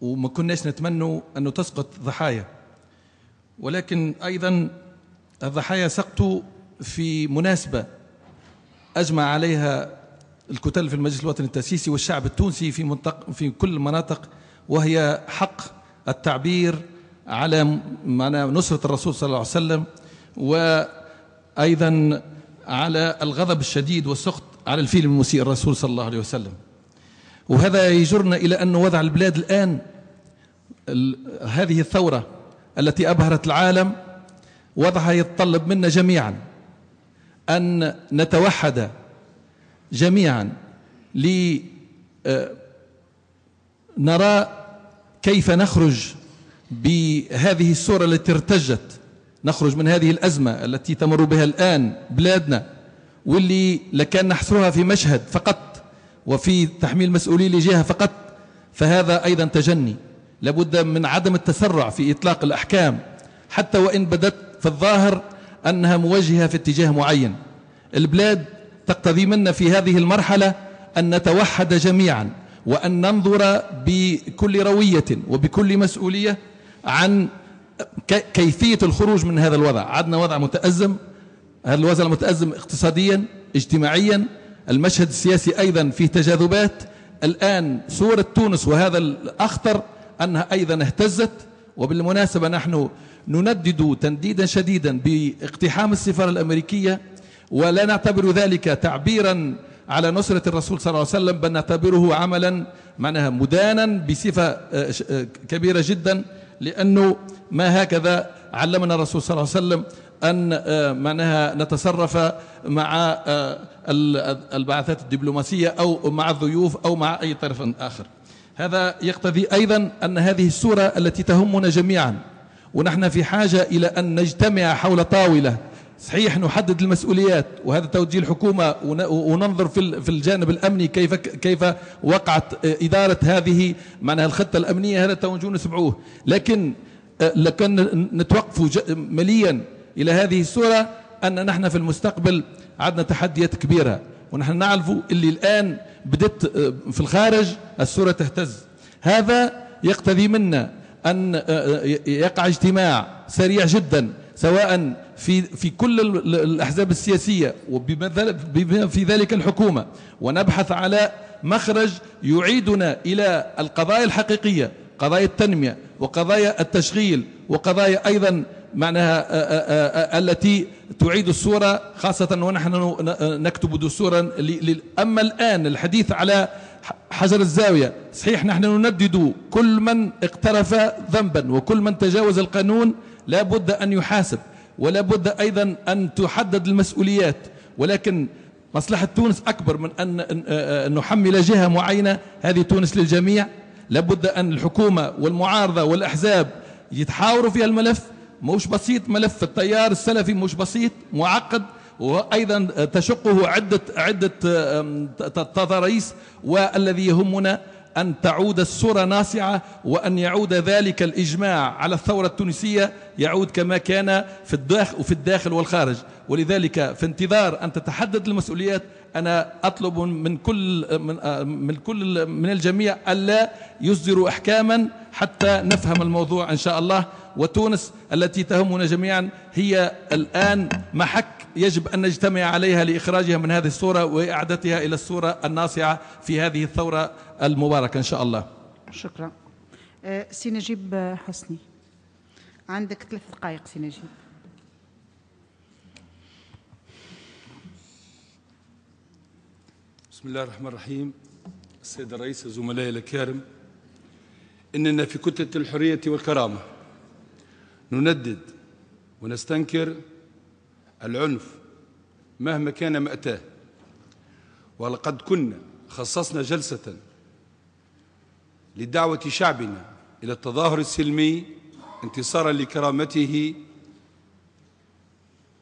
وما كناش نتمنوا أنه تسقط ضحايا ولكن أيضا الضحايا سقطوا في مناسبة أجمع عليها الكتل في المجلس الوطني التأسيسي والشعب التونسي في منطق في كل المناطق وهي حق التعبير على معنى نصرة الرسول صلى الله عليه وسلم وأيضا على الغضب الشديد والسخط على الفيل المسيء الرسول صلى الله عليه وسلم وهذا يجرنا إلى أن وضع البلاد الآن هذه الثورة التي أبهرت العالم وضعها يتطلب منا جميعا أن نتوحد جميعا لنرى آه، كيف نخرج بهذه الصورة التي ارتجت نخرج من هذه الأزمة التي تمر بها الآن بلادنا واللي لكان نحصرها في مشهد فقط وفي تحميل مسؤولية لجهة فقط فهذا أيضا تجني لابد من عدم التسرع في إطلاق الأحكام حتى وإن بدت الظاهر أنها موجهة في اتجاه معين البلاد تقتضي منا في هذه المرحلة أن نتوحد جميعا وأن ننظر بكل روية وبكل مسؤولية عن كيفية الخروج من هذا الوضع عدنا وضع متأزم هذا الوضع المتأزم اقتصاديا اجتماعيا المشهد السياسي أيضا فيه تجاذبات الآن صورة تونس وهذا الأخطر أنها أيضا اهتزت وبالمناسبة نحن نندد تنديدا شديدا باقتحام السفارة الأمريكية ولا نعتبر ذلك تعبيرا على نصرة الرسول صلى الله عليه وسلم بل نعتبره عملا معناها مدانا بصفة آه، آه، كبيرة جدا لأنه ما هكذا علمنا الرسول صلى الله عليه وسلم أن آه، معناها نتصرف مع البعثات الدبلوماسية أو مع الضيوف أو مع أي طرف آخر هذا يقتضي أيضا أن هذه السورة التي تهمنا جميعا ونحن في حاجة إلى أن نجتمع حول طاولة صحيح نحدد المسؤوليات وهذا توجيه الحكومة وننظر في الجانب الأمني كيف كيف وقعت آه، إدارة هذه معناها الخطة الأمنية هذا توجيه نسمعوه لكن آه، لكن نتوقف مليا إلى هذه السورة أن نحن في المستقبل عندنا تحديات كبيرة ونحن نعرف اللي الآن بدت آه، في الخارج الصورة تهتز هذا يقتضي منا أن آه، آه، يقع اجتماع سريع جدا سواء في في كل الأحزاب السياسية وبما في ذلك الحكومة ونبحث على مخرج يعيدنا إلى القضايا الحقيقية قضايا التنمية وقضايا التشغيل وقضايا أيضا معناها آه، آه، آه، التي تعيد الصورة خاصة ونحن نكتب دستورا أما الآن الحديث على حجر الزاوية صحيح نحن نندد كل من اقترف ذنبا وكل من تجاوز القانون لا بد أن يحاسب ولا بد أيضا أن تحدد المسؤوليات ولكن مصلحة تونس أكبر من أن نحمل جهة معينة هذه تونس للجميع لابد أن الحكومة والمعارضة والأحزاب يتحاوروا في الملف مش بسيط ملف التيار السلفي مش بسيط معقد وأيضا تشقه عدة عدة تضاريس والذي يهمنا أن تعود الصورة ناصعة وأن يعود ذلك الإجماع على الثورة التونسية يعود كما كان في الداخل وفي الداخل والخارج ولذلك في انتظار أن تتحدد المسؤوليات انا اطلب من كل من, من كل من الجميع الا يصدروا احكاما حتى نفهم الموضوع ان شاء الله وتونس التي تهمنا جميعا هي الان محك يجب ان نجتمع عليها لاخراجها من هذه الصوره واعادتها الى الصوره الناصعه في هذه الثوره المباركه ان شاء الله. شكرا. أه، سي نجيب حسني عندك ثلاث دقائق سي نجيب. بسم الله الرحمن الرحيم السيد الرئيس زملائي الكرام إننا في كتلة الحرية والكرامة نندد ونستنكر العنف مهما كان مأتاه ولقد كنا خصصنا جلسة لدعوة شعبنا إلى التظاهر السلمي انتصارا لكرامته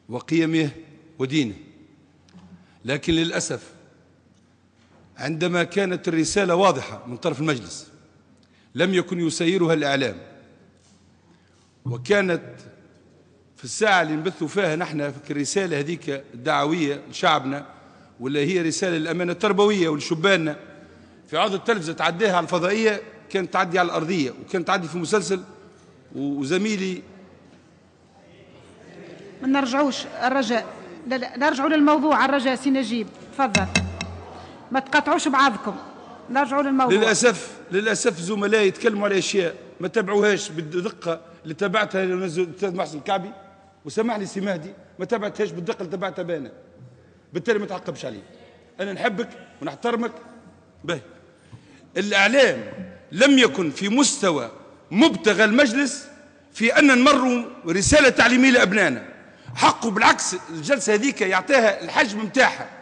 وقيمه ودينه لكن للأسف عندما كانت الرسالة واضحة من طرف المجلس لم يكن يسيرها الإعلام وكانت في الساعة اللي نبثوا فيها نحن في الرسالة هذيك الدعوية لشعبنا ولا هي رسالة للأمانة التربوية ولشباننا في عرض التلفزة تعديها على الفضائية كانت تعدي على الأرضية وكانت تعدي في مسلسل وزميلي ما نرجعوش الرجاء لا لا نرجعوا للموضوع الرجاء سي نجيب تفضل ما تقطعوش بعضكم نرجعوا للموضوع للأسف للأسف زملائي يتكلموا على أشياء ما تبعوهاش بالدقة اللي تبعتها الأستاذ محسن الكعبي وسمح لي سي مهدي ما تبعتهاش بالدقة اللي تبعتها بانا بالتالي ما تعقبش علي أنا نحبك ونحترمك به الإعلام لم يكن في مستوى مبتغى المجلس في أن نمروا رسالة تعليمية لأبنائنا حقه بالعكس الجلسة هذيك يعطيها الحجم متاعها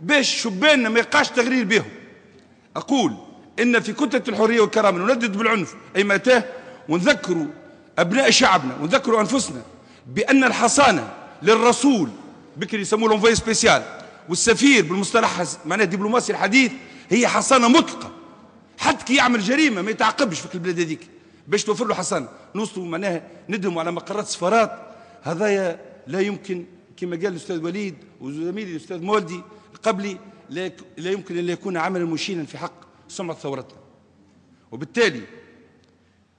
باش شباننا ما يقعش تغرير بهم أقول إن في كتلة الحرية والكرامة نندد بالعنف أي متاه ونذكروا أبناء شعبنا ونذكروا أنفسنا بأن الحصانة للرسول بكري يسموه لونفوي سبيسيال والسفير بالمصطلح معناه الدبلوماسي الحديث هي حصانة مطلقة حتى كي يعمل جريمة ما يتعاقبش في البلاد هذيك باش توفر له حصانة نوصلوا معناها ندهم على مقرات سفارات هذايا لا يمكن كما قال الأستاذ وليد وزميلي الأستاذ مولدي قبلي لا يمكن أن يكون عملا مشينا في حق سمعة ثورتنا وبالتالي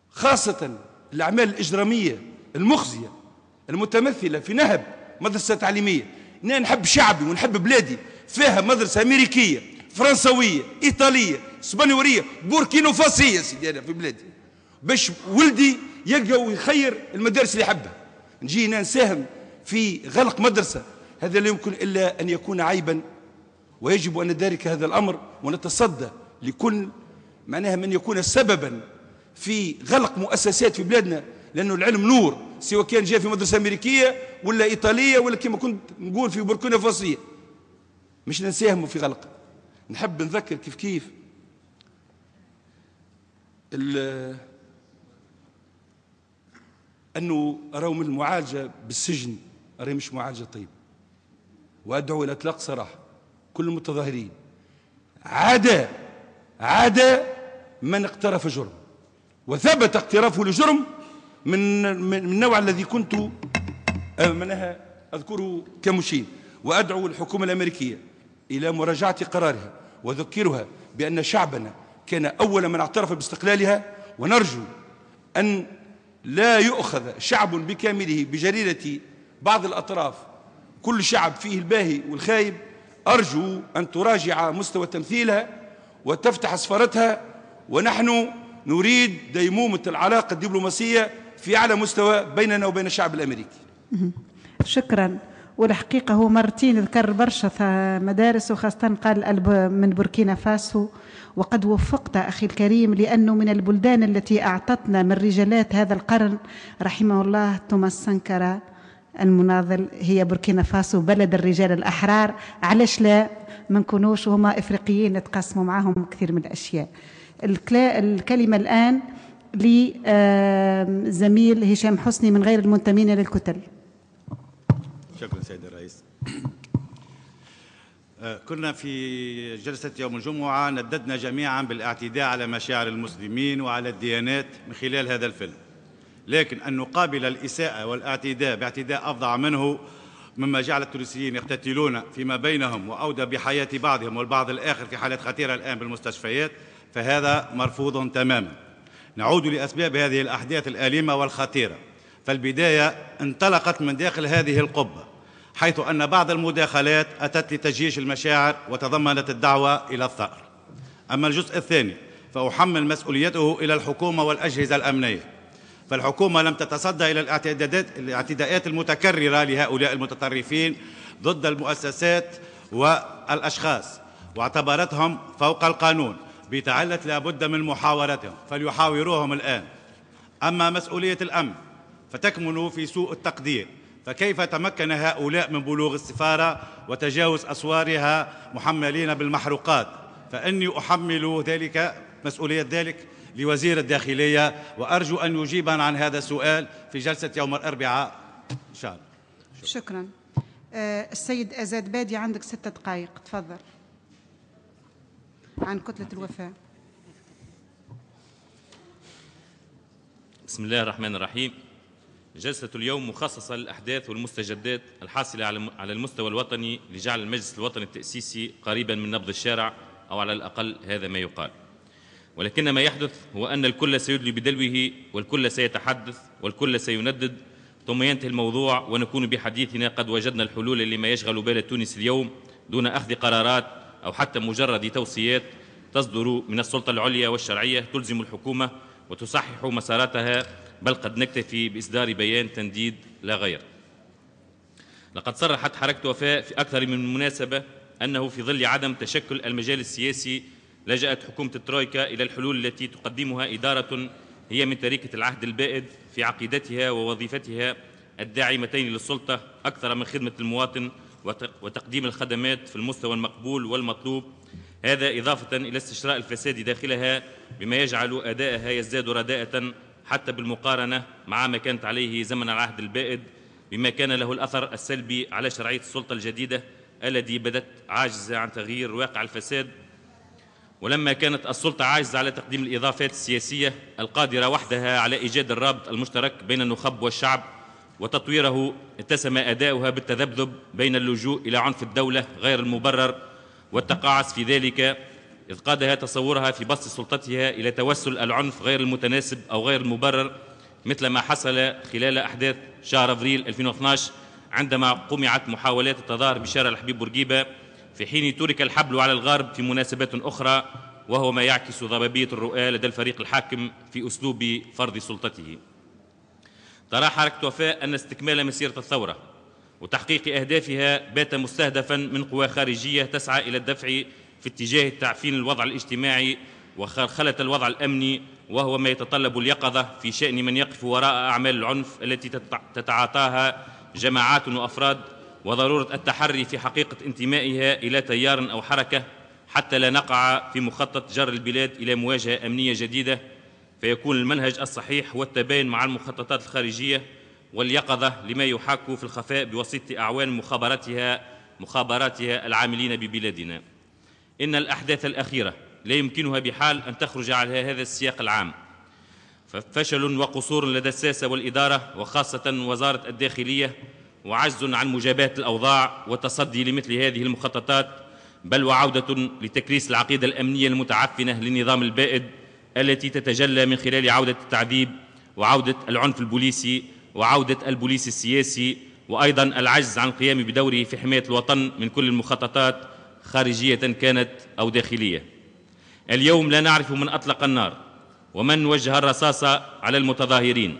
خاصة الأعمال الإجرامية المخزية المتمثلة في نهب مدرسة تعليمية أنا نحب شعبي ونحب بلادي فيها مدرسة أمريكية فرنسوية إيطالية سبانيورية بوركينو فاسية سيدي أنا في بلادي باش ولدي يلقى ويخير المدارس اللي يحبها نجي نساهم في غلق مدرسة هذا لا يمكن إلا أن يكون عيبا ويجب أن ندارك هذا الأمر ونتصدى لكل معناها من يكون سببا في غلق مؤسسات في بلادنا لأنه العلم نور سواء كان جاء في مدرسة أمريكية ولا إيطالية ولا كما كنت نقول في بوركينا فاسية مش نساهموا في غلق نحب نذكر كيف كيف أنه من المعالجة بالسجن راهي مش معالجة طيبة وأدعو إلى إطلاق صراحة كل المتظاهرين عدا عدا من اقترف جرم وثبت اقترافه لجرم من من النوع الذي كنت آه، منها أه، أذكره كمشير وأدعو الحكومة الأمريكية إلى مراجعة قرارها واذكرها بأن شعبنا كان أول من اعترف باستقلالها ونرجو أن لا يؤخذ شعب بكامله بجريرة بعض الأطراف كل شعب فيه الباهي والخايب أرجو أن تراجع مستوى تمثيلها وتفتح أسفارتها ونحن نريد ديمومة العلاقة الدبلوماسية في أعلى مستوى بيننا وبين الشعب الأمريكي شكرا والحقيقة هو مرتين ذكر برشة مدارس وخاصة قال من بوركينا فاسو وقد وفقت أخي الكريم لأنه من البلدان التي أعطتنا من رجالات هذا القرن رحمه الله توماس سانكارا المناضل هي بوركينا فاسو بلد الرجال الأحرار علاش لا ما نكونوش هما إفريقيين نتقاسموا معاهم كثير من الأشياء الكلمة الآن لزميل هشام حسني من غير المنتمين للكتل شكرا سيد الرئيس آه، كنا في جلسة يوم الجمعة نددنا جميعا بالاعتداء على مشاعر المسلمين وعلى الديانات من خلال هذا الفيلم لكن أن نقابل الإساءة والاعتداء باعتداء أفظع منه مما جعل التونسيين يقتتلون فيما بينهم وأودى بحياة بعضهم والبعض الآخر في حالات خطيرة الآن بالمستشفيات فهذا مرفوض تماما نعود لأسباب هذه الأحداث الآليمة والخطيرة فالبداية انطلقت من داخل هذه القبة حيث أن بعض المداخلات أتت لتجيش المشاعر وتضمنت الدعوة إلى الثأر أما الجزء الثاني فأحمل مسؤوليته إلى الحكومة والأجهزة الأمنية فالحكومة لم تتصدى إلى الاعتداءات المتكررة لهؤلاء المتطرفين ضد المؤسسات والأشخاص واعتبرتهم فوق القانون بتعلت لابد من محاورتهم فليحاوروهم الآن أما مسؤولية الأمن فتكمن في سوء التقدير فكيف تمكن هؤلاء من بلوغ السفارة وتجاوز أسوارها محملين بالمحروقات فإني أحمل ذلك مسؤولية ذلك لوزير الداخلية وأرجو أن يجيب عن هذا السؤال في جلسة يوم الأربعاء إن شاء الله شكرا, آه، السيد أزاد بادي عندك ستة دقائق تفضل عن كتلة الوفاء بسم الله الرحمن الرحيم جلسة اليوم مخصصة للأحداث والمستجدات الحاصلة على المستوى الوطني لجعل المجلس الوطني التأسيسي قريبا من نبض الشارع أو على الأقل هذا ما يقال ولكن ما يحدث هو أن الكل سيدلي بدلوه والكل سيتحدث والكل سيندد ثم ينتهي الموضوع ونكون بحديثنا قد وجدنا الحلول لما يشغل بال تونس اليوم دون أخذ قرارات أو حتى مجرد توصيات تصدر من السلطة العليا والشرعية تلزم الحكومة وتصحح مساراتها بل قد نكتفي بإصدار بيان تنديد لا غير لقد صرحت حركة وفاء في أكثر من مناسبة أنه في ظل عدم تشكل المجال السياسي لجأت حكومة الترويكا إلى الحلول التي تقدمها إدارة هي من تركة العهد البائد في عقيدتها ووظيفتها الداعمتين للسلطة أكثر من خدمة المواطن وتقديم الخدمات في المستوى المقبول والمطلوب هذا إضافة إلى استشراء الفساد داخلها بما يجعل أداءها يزداد رداءة حتى بالمقارنة مع ما كانت عليه زمن العهد البائد بما كان له الأثر السلبي على شرعية السلطة الجديدة الذي بدت عاجزة عن تغيير واقع الفساد ولما كانت السلطة عاجزة على تقديم الإضافات السياسية القادرة وحدها على إيجاد الرابط المشترك بين النخب والشعب وتطويره اتسم أداؤها بالتذبذب بين اللجوء إلى عنف الدولة غير المبرر والتقاعس في ذلك إذ قادها تصورها في بسط سلطتها إلى توسل العنف غير المتناسب أو غير المبرر مثل ما حصل خلال أحداث شهر أفريل 2012 عندما قمعت محاولات التظاهر بشارع الحبيب بورقيبة في حين ترك الحبل على الغارب في مناسبات أخرى وهو ما يعكس ضبابية الرؤى لدى الفريق الحاكم في أسلوب فرض سلطته ترى حركة وفاء أن استكمال مسيرة الثورة وتحقيق أهدافها بات مستهدفا من قوى خارجية تسعى إلى الدفع في اتجاه تعفين الوضع الاجتماعي وخرخلة الوضع الأمني وهو ما يتطلب اليقظة في شأن من يقف وراء أعمال العنف التي تتعاطاها جماعات وأفراد وضروره التحري في حقيقه انتمائها الى تيار او حركه حتى لا نقع في مخطط جر البلاد الى مواجهه امنيه جديده فيكون المنهج الصحيح هو التباين مع المخططات الخارجيه واليقظه لما يحاك في الخفاء بواسطه اعوان مخابرتها مخابراتها العاملين ببلادنا ان الاحداث الاخيره لا يمكنها بحال ان تخرج على هذا السياق العام ففشل وقصور لدى الساسه والاداره وخاصه وزاره الداخليه وعجز عن مجابهة الأوضاع والتصدي لمثل هذه المخططات بل وعودة لتكريس العقيدة الأمنية المتعفنة للنظام البائد التي تتجلى من خلال عودة التعذيب وعودة العنف البوليسي وعودة البوليس السياسي وأيضا العجز عن القيام بدوره في حماية الوطن من كل المخططات خارجية كانت أو داخلية اليوم لا نعرف من أطلق النار ومن وجه الرصاصه على المتظاهرين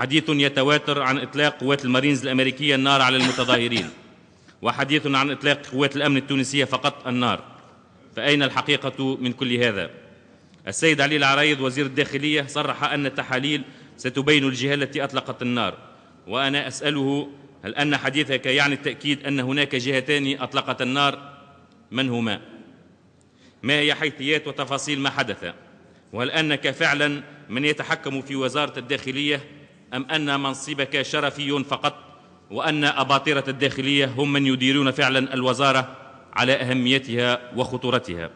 حديث يتواتر عن إطلاق قوات المارينز الأمريكية النار على المتظاهرين وحديث عن إطلاق قوات الأمن التونسية فقط النار فأين الحقيقة من كل هذا؟ السيد علي العرايض وزير الداخلية صرح أن التحاليل ستبين الجهة التي أطلقت النار وأنا أسأله هل أن حديثك يعني التأكيد أن هناك جهتان أطلقت النار؟ من هما؟ ما هي حيثيات وتفاصيل ما حدث؟ وهل أنك فعلا من يتحكم في وزارة الداخلية أم أن منصبك شرفي فقط وأن أباطرة الداخلية هم من يديرون فعلا الوزارة على أهميتها وخطورتها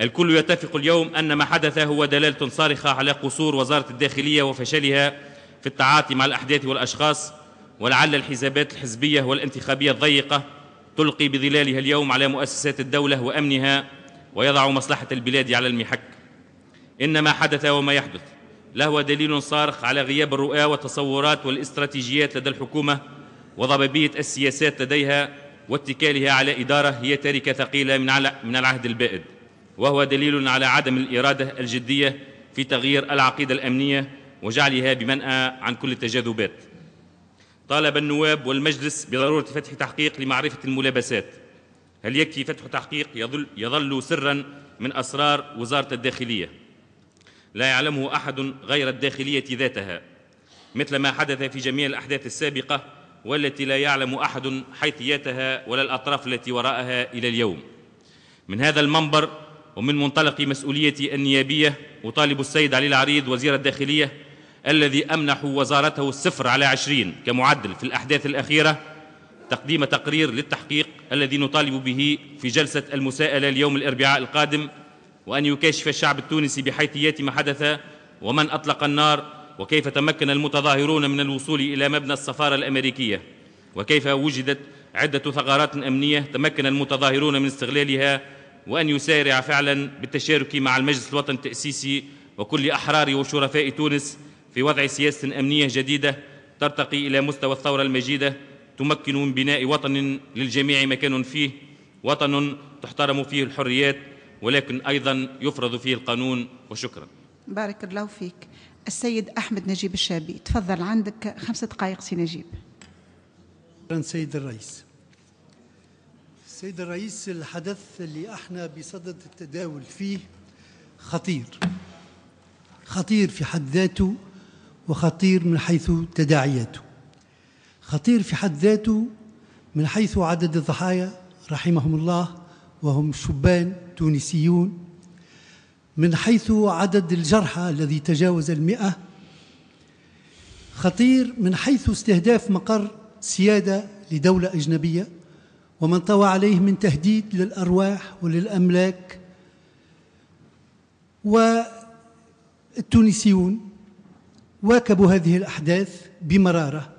الكل يتفق اليوم أن ما حدث هو دلالة صارخة على قصور وزارة الداخلية وفشلها في التعاطي مع الأحداث والأشخاص ولعل الحسابات الحزبية والانتخابية الضيقة تلقي بظلالها اليوم على مؤسسات الدولة وأمنها ويضع مصلحة البلاد على المحك إن ما حدث وما يحدث لهو دليل صارخ على غياب الرؤى والتصورات والاستراتيجيات لدى الحكومة وضبابية السياسات لديها واتكالها على إدارة هي تركة ثقيلة من على من العهد البائد وهو دليل على عدم الإرادة الجدية في تغيير العقيدة الأمنية وجعلها بمنأى عن كل التجاذبات طالب النواب والمجلس بضرورة فتح تحقيق لمعرفة الملابسات هل يكفي فتح تحقيق يظل, يظل سرا من أسرار وزارة الداخلية لا يعلمه أحد غير الداخلية ذاتها مثل ما حدث في جميع الأحداث السابقة والتي لا يعلم أحد حيثياتها ولا الأطراف التي وراءها إلى اليوم من هذا المنبر ومن منطلق مسؤوليتي النيابية أطالب السيد علي العريض وزير الداخلية الذي أمنح وزارته الصفر على عشرين كمعدل في الأحداث الأخيرة تقديم تقرير للتحقيق الذي نطالب به في جلسة المساءلة اليوم الأربعاء القادم وأن يكاشف الشعب التونسي بحيثيات ما حدث ومن أطلق النار وكيف تمكن المتظاهرون من الوصول إلى مبنى السفارة الأمريكية وكيف وجدت عدة ثغرات أمنية تمكن المتظاهرون من استغلالها وأن يسارع فعلا بالتشارك مع المجلس الوطني التأسيسي وكل أحرار وشرفاء تونس في وضع سياسة أمنية جديدة ترتقي إلى مستوى الثورة المجيدة تمكن من بناء وطن للجميع مكان فيه وطن تحترم فيه الحريات ولكن أيضا يفرض فيه القانون وشكرا بارك الله فيك السيد أحمد نجيب الشابي تفضل عندك خمسة دقائق سي نجيب سيد الرئيس سيد الرئيس الحدث اللي احنا بصدد التداول فيه خطير خطير في حد ذاته وخطير من حيث تداعياته خطير في حد ذاته من حيث عدد الضحايا رحمهم الله وهم شبان التونسيون من حيث عدد الجرحى الذي تجاوز المئة خطير من حيث استهداف مقر سيادة لدولة أجنبية ومن طوى عليه من تهديد للأرواح وللأملاك والتونسيون واكبوا هذه الأحداث بمرارة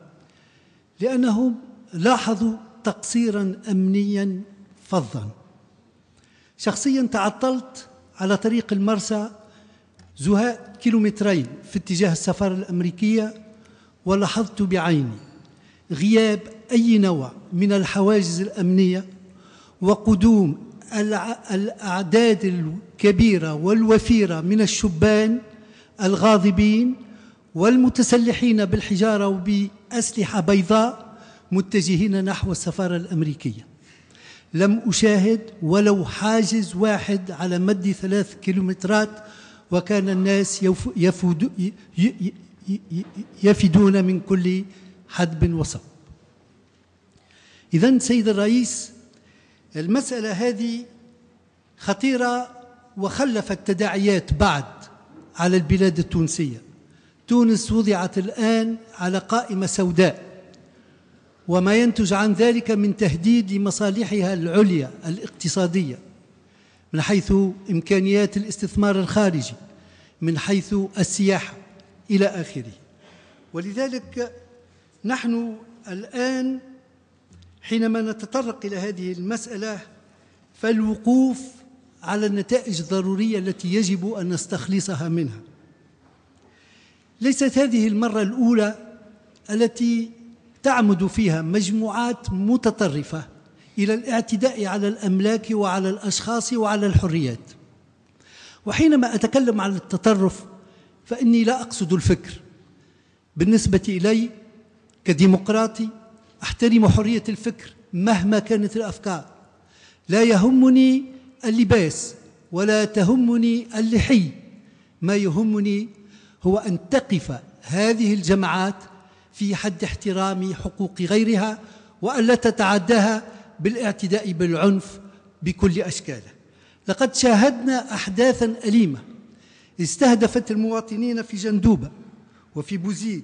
لأنهم لاحظوا تقصيرا أمنيا فظا شخصيا تعطلت على طريق المرسى زهاء كيلومترين في اتجاه السفارة الأمريكية ولاحظت بعيني غياب أي نوع من الحواجز الأمنية وقدوم الأعداد الكبيرة والوفيرة من الشبان الغاضبين والمتسلحين بالحجارة وبأسلحة بيضاء متجهين نحو السفارة الأمريكية لم أشاهد ولو حاجز واحد على مد ثلاث كيلومترات وكان الناس يفود يفدون من كل حدب وصب إذا سيد الرئيس المسألة هذه خطيرة وخلفت تداعيات بعد على البلاد التونسية تونس وضعت الآن على قائمة سوداء وما ينتج عن ذلك من تهديد لمصالحها العليا الاقتصاديه من حيث امكانيات الاستثمار الخارجي من حيث السياحه الى اخره ولذلك نحن الان حينما نتطرق الى هذه المساله فالوقوف على النتائج الضروريه التي يجب ان نستخلصها منها ليست هذه المره الاولى التي تعمد فيها مجموعات متطرفه الى الاعتداء على الاملاك وعلى الاشخاص وعلى الحريات وحينما اتكلم عن التطرف فاني لا اقصد الفكر بالنسبه الي كديمقراطي احترم حريه الفكر مهما كانت الافكار لا يهمني اللباس ولا تهمني اللحي ما يهمني هو ان تقف هذه الجماعات في حد احترام حقوق غيرها والا تتعداها بالاعتداء بالعنف بكل اشكاله لقد شاهدنا احداثا اليمه استهدفت المواطنين في جندوبه وفي بوزيد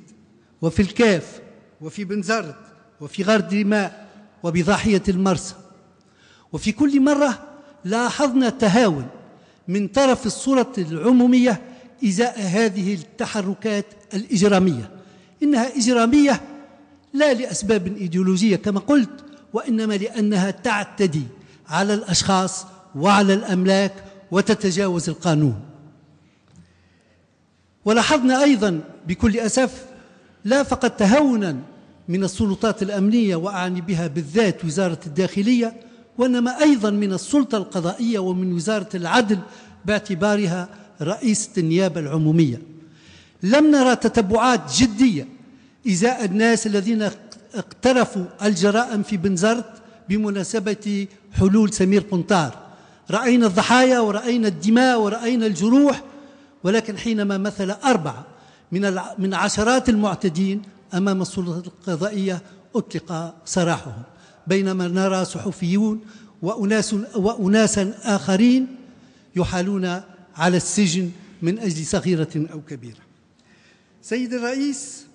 وفي الكاف وفي بنزرت وفي غار درماء وبضاحيه المرسى وفي كل مره لاحظنا تهاون من طرف الصوره العموميه ازاء هذه التحركات الاجراميه إنها إجرامية لا لأسباب إيديولوجية كما قلت وإنما لأنها تعتدي على الأشخاص وعلى الأملاك وتتجاوز القانون ولاحظنا أيضا بكل أسف لا فقط تهونا من السلطات الأمنية وأعني بها بالذات وزارة الداخلية وإنما أيضا من السلطة القضائية ومن وزارة العدل باعتبارها رئيسة النيابة العمومية لم نرى تتبعات جدية إزاء الناس الذين اقترفوا الجرائم في بنزرت بمناسبة حلول سمير قنطار رأينا الضحايا ورأينا الدماء ورأينا الجروح ولكن حينما مثل أربعة من من عشرات المعتدين أمام السلطة القضائية أطلق سراحهم بينما نرى صحفيون وأناس وأناسا آخرين يحالون على السجن من أجل صغيرة أو كبيرة سيد الرئيس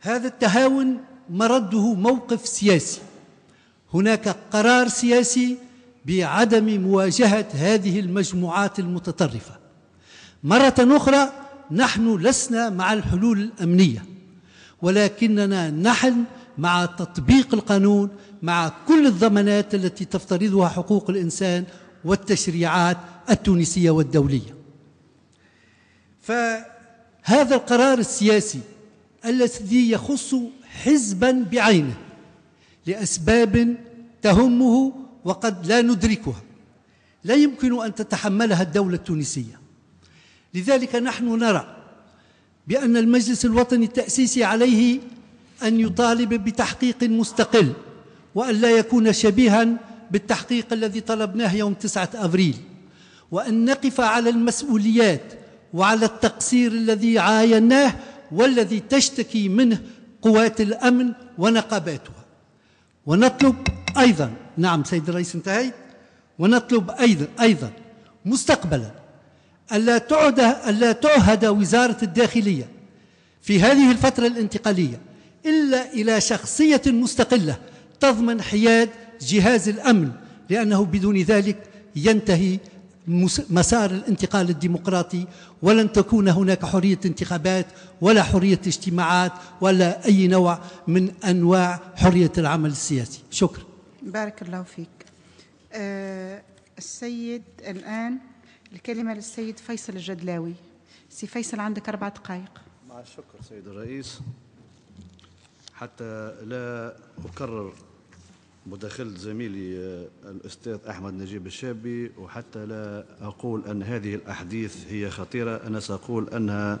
هذا التهاون مرده موقف سياسي هناك قرار سياسي بعدم مواجهه هذه المجموعات المتطرفه مره اخرى نحن لسنا مع الحلول الامنيه ولكننا نحن مع تطبيق القانون مع كل الضمانات التي تفترضها حقوق الانسان والتشريعات التونسيه والدوليه ف هذا القرار السياسي الذي يخص حزبا بعينه لأسباب تهمه وقد لا ندركها لا يمكن أن تتحملها الدولة التونسية لذلك نحن نرى بأن المجلس الوطني التأسيسي عليه أن يطالب بتحقيق مستقل وأن لا يكون شبيها بالتحقيق الذي طلبناه يوم 9 أبريل وأن نقف على المسؤوليات وعلى التقصير الذي عايناه والذي تشتكي منه قوات الأمن ونقاباتها ونطلب أيضا نعم سيد الرئيس انتهيت ونطلب أيضا أيضا مستقبلا ألا تعد ألا تعهد وزارة الداخلية في هذه الفترة الانتقالية إلا إلى شخصية مستقلة تضمن حياد جهاز الأمن لأنه بدون ذلك ينتهي مسار الانتقال الديمقراطي ولن تكون هناك حرية انتخابات ولا حرية اجتماعات ولا أي نوع من أنواع حرية العمل السياسي شكرا بارك الله فيك أه السيد الآن الكلمة للسيد فيصل الجدلاوي سي فيصل عندك أربع دقائق مع الشكر سيد الرئيس حتى لا أكرر مداخلة زميلي آه، الأستاذ أحمد نجيب الشابي وحتى لا أقول أن هذه الأحاديث هي خطيرة أنا سأقول أنها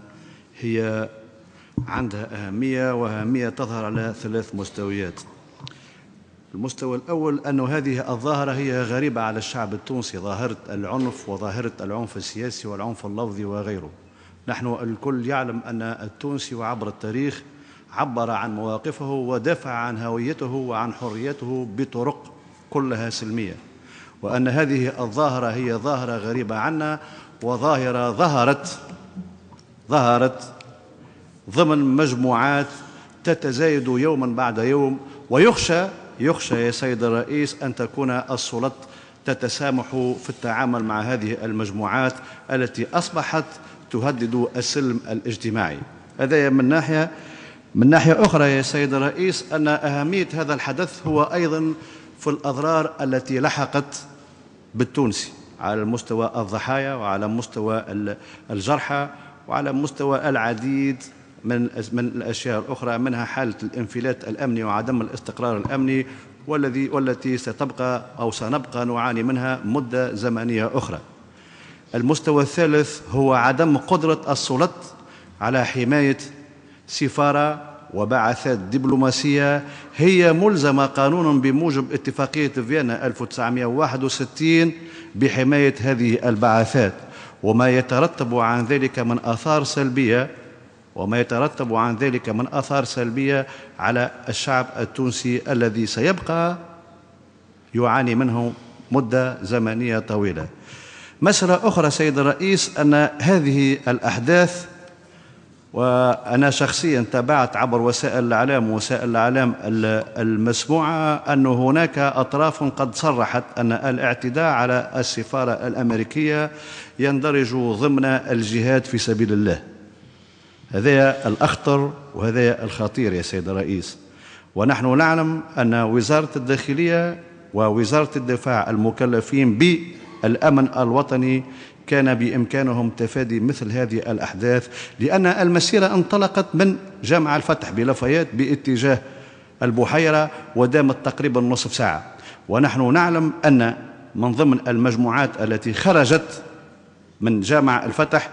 هي عندها أهمية وأهمية تظهر على ثلاث مستويات المستوى الأول أن هذه الظاهرة هي غريبة على الشعب التونسي ظاهرة العنف وظاهرة العنف السياسي والعنف اللفظي وغيره نحن الكل يعلم أن التونسي وعبر التاريخ عبر عن مواقفه ودافع عن هويته وعن حريته بطرق كلها سلميه وان هذه الظاهره هي ظاهره غريبه عنا وظاهره ظهرت ظهرت ضمن مجموعات تتزايد يوما بعد يوم ويخشى يخشى يا سيد الرئيس ان تكون السلطه تتسامح في التعامل مع هذه المجموعات التي اصبحت تهدد السلم الاجتماعي هذا من ناحيه من ناحية أخرى يا سيد الرئيس أن أهمية هذا الحدث هو أيضا في الأضرار التي لحقت بالتونسي على مستوى الضحايا وعلى مستوى الجرحى وعلى مستوى العديد من من الاشياء الاخرى منها حاله الانفلات الامني وعدم الاستقرار الامني والذي والتي ستبقى او سنبقى نعاني منها مده زمنيه اخرى. المستوى الثالث هو عدم قدره السلطات على حمايه سفاره وبعثات دبلوماسية هي ملزمة قانونا بموجب اتفاقية فيينا 1961 بحماية هذه البعثات وما يترتب عن ذلك من آثار سلبية وما يترتب عن ذلك من آثار سلبية على الشعب التونسي الذي سيبقى يعاني منه مدة زمنية طويلة مسألة أخرى سيد الرئيس أن هذه الأحداث وأنا شخصيا تابعت عبر وسائل الإعلام وسائل الإعلام المسموعة أن هناك أطراف قد صرحت أن الاعتداء على السفارة الأمريكية يندرج ضمن الجهاد في سبيل الله هذا الأخطر وهذا الخطير يا سيد الرئيس ونحن نعلم أن وزارة الداخلية ووزارة الدفاع المكلفين بالأمن الوطني كان بإمكانهم تفادي مثل هذه الأحداث لأن المسيرة انطلقت من جامع الفتح بلفايات باتجاه البحيرة ودامت تقريبا نصف ساعة ونحن نعلم أن من ضمن المجموعات التي خرجت من جامع الفتح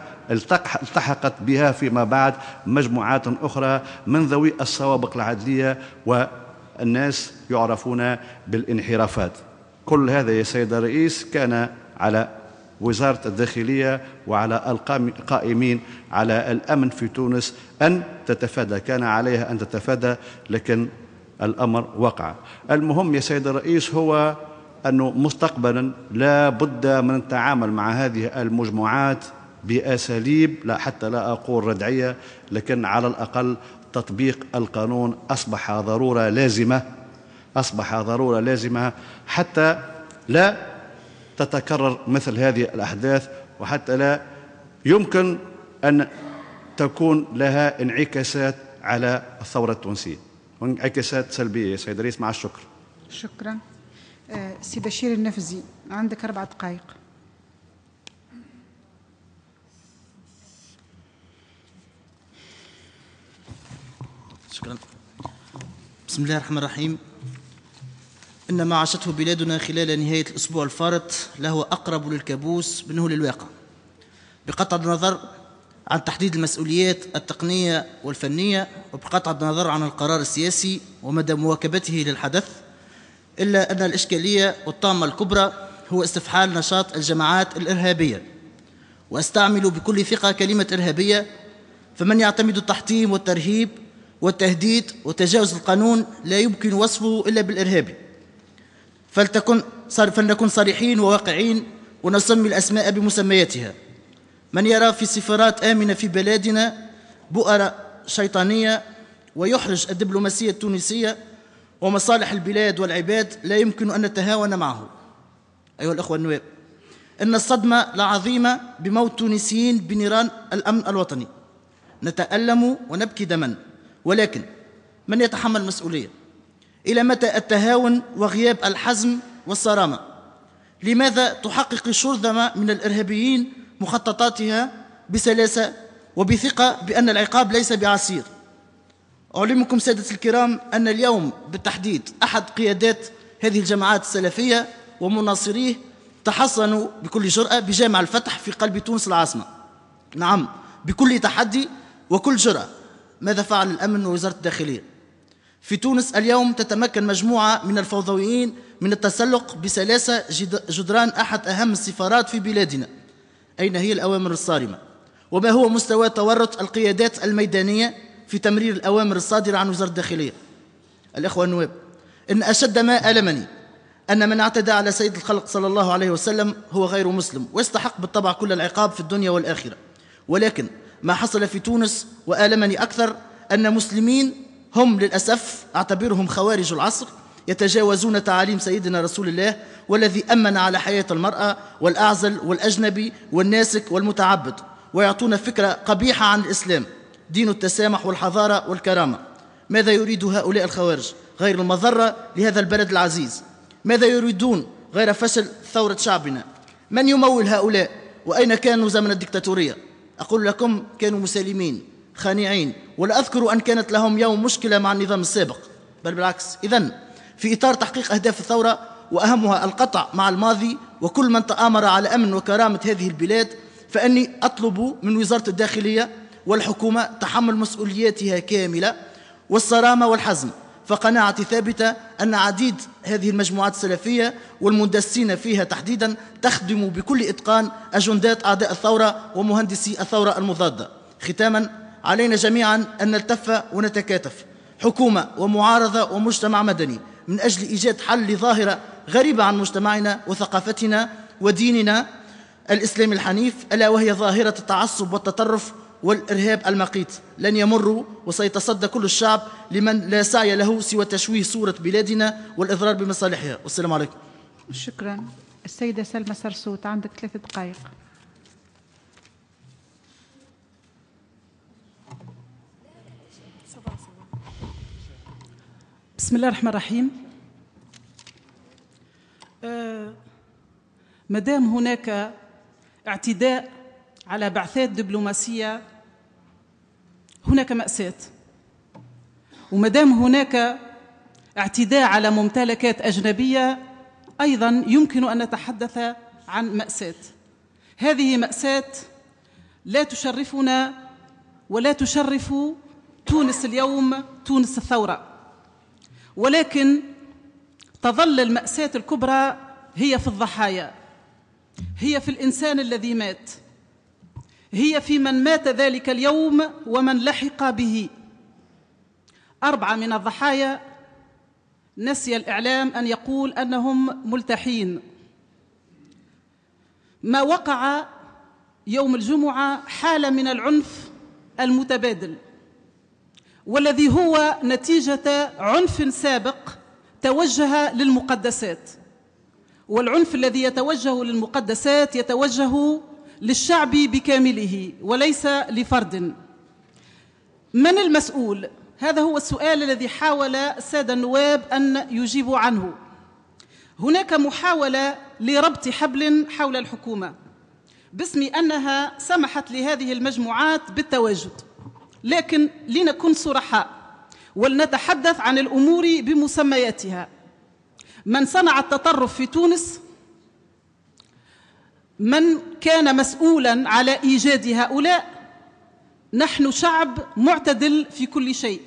التحقت بها فيما بعد مجموعات أخرى من ذوي السوابق العدلية والناس يعرفون بالانحرافات كل هذا يا سيد الرئيس كان على وزارة الداخلية وعلى القائمين على الأمن في تونس أن تتفادى كان عليها أن تتفادى لكن الأمر وقع المهم يا سيد الرئيس هو أنه مستقبلا لا بد من التعامل مع هذه المجموعات بأساليب لا حتى لا أقول ردعية لكن على الأقل تطبيق القانون أصبح ضرورة لازمة أصبح ضرورة لازمة حتى لا تتكرر مثل هذه الأحداث وحتى لا يمكن أن تكون لها انعكاسات على الثورة التونسية وانعكاسات سلبية يا سيد الرئيس مع الشكر شكرا آه، سي بشير النفزي عندك أربع دقائق شكرا بسم الله الرحمن الرحيم إن ما عاشته بلادنا خلال نهاية الأسبوع الفارط لهو أقرب للكابوس منه للواقع بقطع النظر عن تحديد المسؤوليات التقنية والفنية وبقطع النظر عن القرار السياسي ومدى مواكبته للحدث إلا أن الإشكالية والطامة الكبرى هو استفحال نشاط الجماعات الإرهابية وأستعمل بكل ثقة كلمة إرهابية فمن يعتمد التحطيم والترهيب والتهديد وتجاوز القانون لا يمكن وصفه إلا بالإرهابي فلتكن فلنكن صريحين وواقعين ونسمي الأسماء بمسمياتها من يرى في سفارات آمنة في بلادنا بؤر شيطانية ويحرج الدبلوماسية التونسية ومصالح البلاد والعباد لا يمكن أن نتهاون معه أيها الأخوة النواب إن الصدمة لعظيمة بموت تونسيين بنيران الأمن الوطني نتألم ونبكي دما ولكن من يتحمل المسؤولية إلى متى التهاون وغياب الحزم والصرامة لماذا تحقق الشرذمة من الإرهابيين مخططاتها بسلاسة وبثقة بأن العقاب ليس بعسير أعلمكم سادة الكرام أن اليوم بالتحديد أحد قيادات هذه الجماعات السلفية ومناصريه تحصنوا بكل جرأة بجامع الفتح في قلب تونس العاصمة نعم بكل تحدي وكل جرأة ماذا فعل الأمن ووزارة الداخلية في تونس اليوم تتمكن مجموعة من الفوضويين من التسلق بسلاسة جدران أحد أهم السفارات في بلادنا أين هي الأوامر الصارمة وما هو مستوى تورط القيادات الميدانية في تمرير الأوامر الصادرة عن وزارة الداخلية الأخوة النواب إن أشد ما ألمني أن من اعتدى على سيد الخلق صلى الله عليه وسلم هو غير مسلم ويستحق بالطبع كل العقاب في الدنيا والآخرة ولكن ما حصل في تونس وآلمني أكثر أن مسلمين هم للأسف أعتبرهم خوارج العصر يتجاوزون تعاليم سيدنا رسول الله والذي أمن على حياة المرأة والأعزل والأجنبي والناسك والمتعبد ويعطون فكرة قبيحة عن الإسلام دين التسامح والحضارة والكرامة ماذا يريد هؤلاء الخوارج غير المضرة لهذا البلد العزيز ماذا يريدون غير فشل ثورة شعبنا من يمول هؤلاء وأين كانوا زمن الدكتاتورية أقول لكم كانوا مسالمين خانعين ولا أذكر أن كانت لهم يوم مشكلة مع النظام السابق بل بالعكس إذا في إطار تحقيق أهداف الثورة وأهمها القطع مع الماضي وكل من تآمر على أمن وكرامة هذه البلاد فأني أطلب من وزارة الداخلية والحكومة تحمل مسؤولياتها كاملة والصرامة والحزم فقناعتي ثابتة أن عديد هذه المجموعات السلفية والمندسين فيها تحديدا تخدم بكل إتقان أجندات أعداء الثورة ومهندسي الثورة المضادة ختاما علينا جميعا أن نلتف ونتكاتف حكومة ومعارضة ومجتمع مدني من أجل إيجاد حل لظاهرة غريبة عن مجتمعنا وثقافتنا وديننا الإسلام الحنيف ألا وهي ظاهرة التعصب والتطرف والإرهاب المقيت لن يمر وسيتصدى كل الشعب لمن لا سعي له سوى تشويه صورة بلادنا والإضرار بمصالحها والسلام عليكم شكرا السيدة سلمى سرسوت عندك ثلاث دقائق بسم الله الرحمن الرحيم آه، مدام هناك اعتداء على بعثات دبلوماسيه هناك ماساه ومدام هناك اعتداء على ممتلكات اجنبيه ايضا يمكن ان نتحدث عن ماساه هذه ماساه لا تشرفنا ولا تشرف تونس اليوم تونس الثوره ولكن تظل المأساة الكبرى هي في الضحايا هي في الإنسان الذي مات هي في من مات ذلك اليوم ومن لحق به أربعة من الضحايا نسي الإعلام أن يقول أنهم ملتحين ما وقع يوم الجمعة حالة من العنف المتبادل والذي هو نتيجة عنف سابق توجه للمقدسات والعنف الذي يتوجه للمقدسات يتوجه للشعب بكامله وليس لفرد من المسؤول هذا هو السؤال الذي حاول الساده النواب ان يجيبوا عنه هناك محاوله لربط حبل حول الحكومه باسم انها سمحت لهذه المجموعات بالتواجد لكن لنكن صرحاء ولنتحدث عن الأمور بمسمياتها من صنع التطرف في تونس من كان مسؤولا على إيجاد هؤلاء نحن شعب معتدل في كل شيء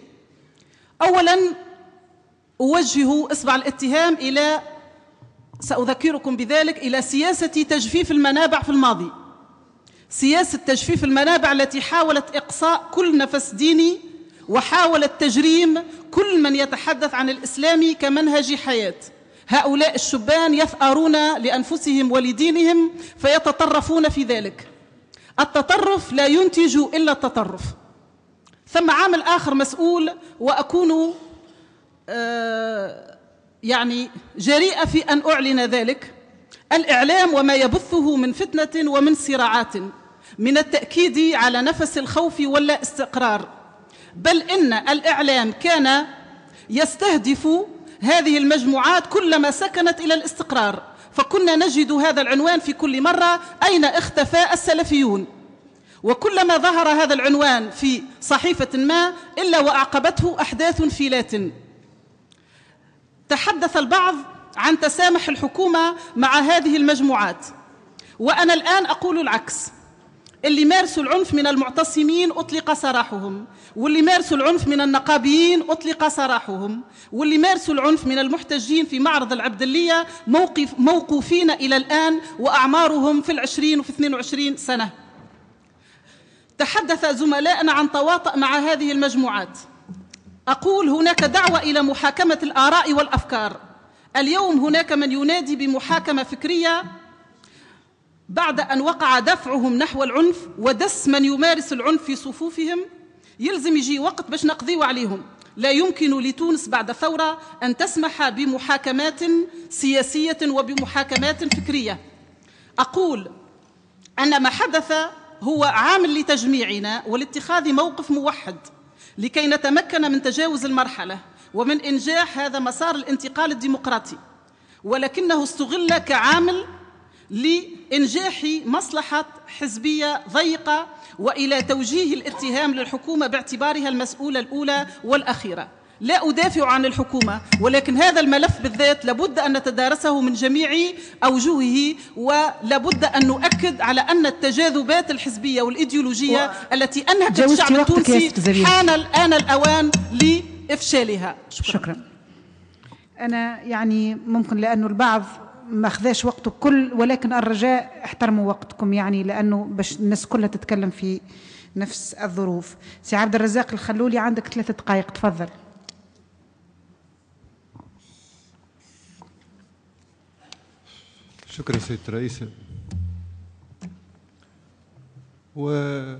أولا أوجه إصبع الاتهام إلى سأذكركم بذلك إلى سياسة تجفيف المنابع في الماضي سياسة تجفيف المنابع التي حاولت إقصاء كل نفس ديني وحاولت تجريم كل من يتحدث عن الإسلام كمنهج حياة هؤلاء الشبان يثأرون لأنفسهم ولدينهم فيتطرفون في ذلك التطرف لا ينتج إلا التطرف ثم عامل آخر مسؤول وأكون آه، يعني جريئة في أن أعلن ذلك الإعلام وما يبثه من فتنة ومن صراعات من التأكيد على نفس الخوف ولا استقرار بل إن الإعلام كان يستهدف هذه المجموعات كلما سكنت إلى الاستقرار فكنا نجد هذا العنوان في كل مرة أين اختفى السلفيون وكلما ظهر هذا العنوان في صحيفة ما إلا وأعقبته أحداث فيلات تحدث البعض عن تسامح الحكومة مع هذه المجموعات وأنا الآن أقول العكس اللي مارسوا العنف من المعتصمين أطلق سراحهم واللي مارسوا العنف من النقابيين أطلق سراحهم واللي مارسوا العنف من المحتجين في معرض العبدلية موقف موقوفين إلى الآن وأعمارهم في العشرين وفي 22 سنة تحدث زملائنا عن تواطأ مع هذه المجموعات أقول هناك دعوة إلى محاكمة الآراء والأفكار اليوم هناك من ينادي بمحاكمة فكرية بعد أن وقع دفعهم نحو العنف ودس من يمارس العنف في صفوفهم يلزم يجي وقت باش نقضيو عليهم لا يمكن لتونس بعد ثورة أن تسمح بمحاكمات سياسية وبمحاكمات فكرية أقول أن ما حدث هو عامل لتجميعنا ولاتخاذ موقف موحد لكي نتمكن من تجاوز المرحلة ومن إنجاح هذا مسار الانتقال الديمقراطي ولكنه استغل كعامل لإنجاح مصلحة حزبية ضيقة وإلى توجيه الاتهام للحكومة باعتبارها المسؤولة الأولى والأخيرة لا أدافع عن الحكومة ولكن هذا الملف بالذات لابد أن نتدارسه من جميع أوجهه ولابد أن نؤكد على أن التجاذبات الحزبية والإيديولوجية و... التي أنهت الشعب التونسي حان الآن الأوان لإفشالها شكرا, شكرا. أنا يعني ممكن لأنه البعض ما خذاش وقته كل ولكن الرجاء احترموا وقتكم يعني لانه باش الناس كلها تتكلم في نفس الظروف سي عبد الرزاق الخلولي عندك ثلاثة دقائق تفضل شكرا سيد الرئيس و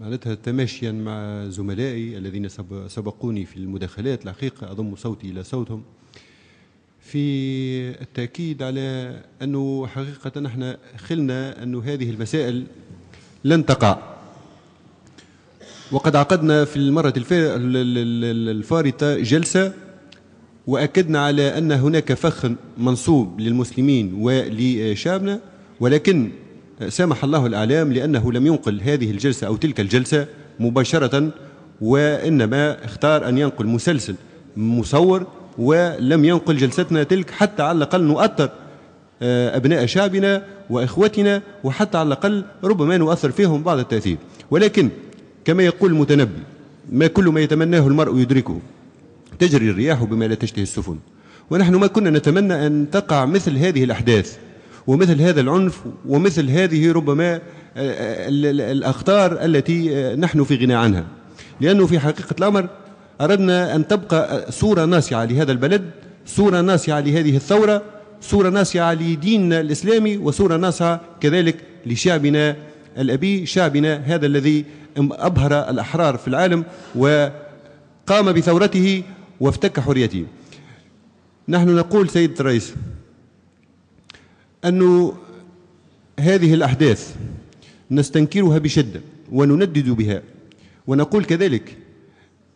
معناتها تماشيا مع زملائي الذين سبقوني في المداخلات الحقيقة أضم صوتي إلى صوتهم في التاكيد على انه حقيقه نحن خلنا انه هذه المسائل لن تقع وقد عقدنا في المره الفارطه جلسه واكدنا على ان هناك فخ منصوب للمسلمين ولشعبنا ولكن سامح الله الاعلام لانه لم ينقل هذه الجلسه او تلك الجلسه مباشره وانما اختار ان ينقل مسلسل مصور ولم ينقل جلستنا تلك حتى على الأقل نؤثر آه، أبناء شعبنا وإخوتنا وحتى على الأقل ربما نؤثر فيهم بعض التأثير ولكن كما يقول المتنبي ما كل ما يتمناه المرء يدركه تجري الرياح بما لا تشتهي السفن ونحن ما كنا نتمنى أن تقع مثل هذه الأحداث ومثل هذا العنف ومثل هذه ربما آه، آه، الأخطار التي نحن في غنى عنها لأنه في حقيقة الأمر أردنا أن تبقى صورة ناصعة لهذا البلد صورة ناصعة لهذه الثورة صورة ناصعة لديننا الإسلامي وصورة ناصعة كذلك لشعبنا الأبي شعبنا هذا الذي أبهر الأحرار في العالم وقام بثورته وافتك حريته نحن نقول سيد الرئيس أن هذه الأحداث نستنكرها بشدة ونندد بها ونقول كذلك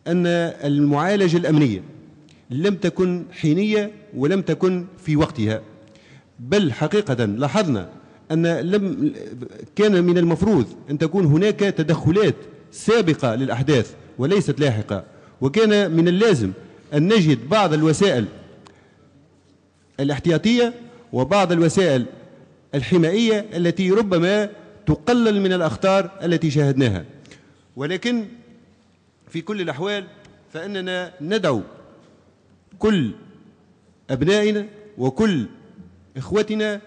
أن المعالجة الأمنية لم تكن حينية ولم تكن في وقتها بل حقيقة لاحظنا أن لم كان من المفروض أن تكون هناك تدخلات سابقة للأحداث وليست لاحقة وكان من اللازم أن نجد بعض الوسائل الاحتياطية وبعض الوسائل الحمائية التي ربما تقلل من الأخطار التي شاهدناها ولكن في كل الأحوال فإننا ندعو كل أبنائنا وكل إخوتنا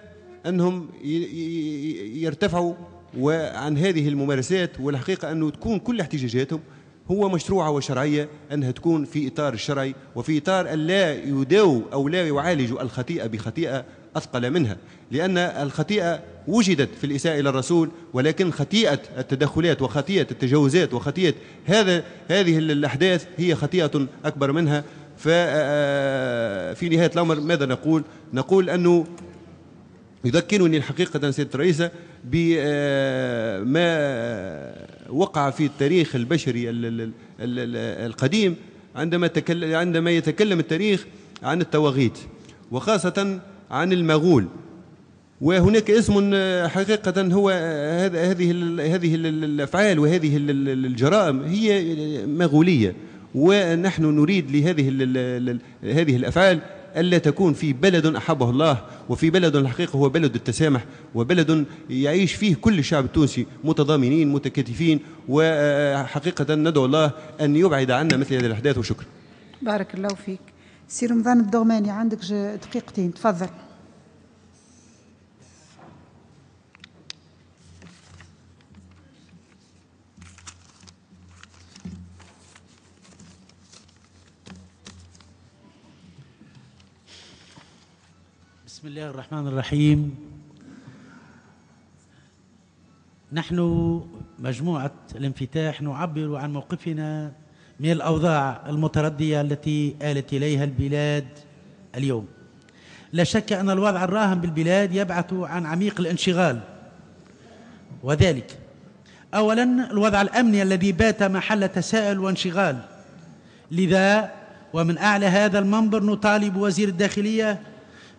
أنهم يرتفعوا وعن هذه الممارسات والحقيقة أنه تكون كل احتجاجاتهم هو مشروعة وشرعية أنها تكون في إطار الشرعي وفي إطار أن لا يداو أو لا يعالج الخطيئة بخطيئة أثقل منها لأن الخطيئة وجدت في الإساءة إلى الرسول ولكن خطيئة التدخلات وخطيئة التجاوزات وخطيئة هذا هذه الأحداث هي خطيئة أكبر منها آه، آه، في نهاية الأمر ماذا نقول نقول أنه يذكرني الحقيقة سيد الرئيسة بما آه، وقع في التاريخ البشري القديم عندما عندما يتكلم التاريخ عن التواغيت وخاصة عن المغول وهناك اسم آه، حقيقة هو آه، هذه هذه الأفعال وهذه الجرائم هي مغولية ونحن نريد لهذه هذه الأفعال ألا تكون في بلد أحبه الله وفي بلد الحقيقة هو بلد التسامح وبلد يعيش فيه كل الشعب التونسي متضامنين متكاتفين وحقيقة آه، ندعو الله أن يبعد عنا مثل هذه الأحداث وشكرا بارك الله فيك سي رمضان الدغماني عندك دقيقتين تفضل بسم الله الرحمن الرحيم نحن مجموعة الانفتاح نعبر عن موقفنا من الأوضاع المتردية التي آلت إليها البلاد اليوم لا شك أن الوضع الراهن بالبلاد يبعث عن عميق الانشغال وذلك أولا الوضع الأمني الذي بات محل تساؤل وانشغال لذا ومن أعلى هذا المنبر نطالب وزير الداخلية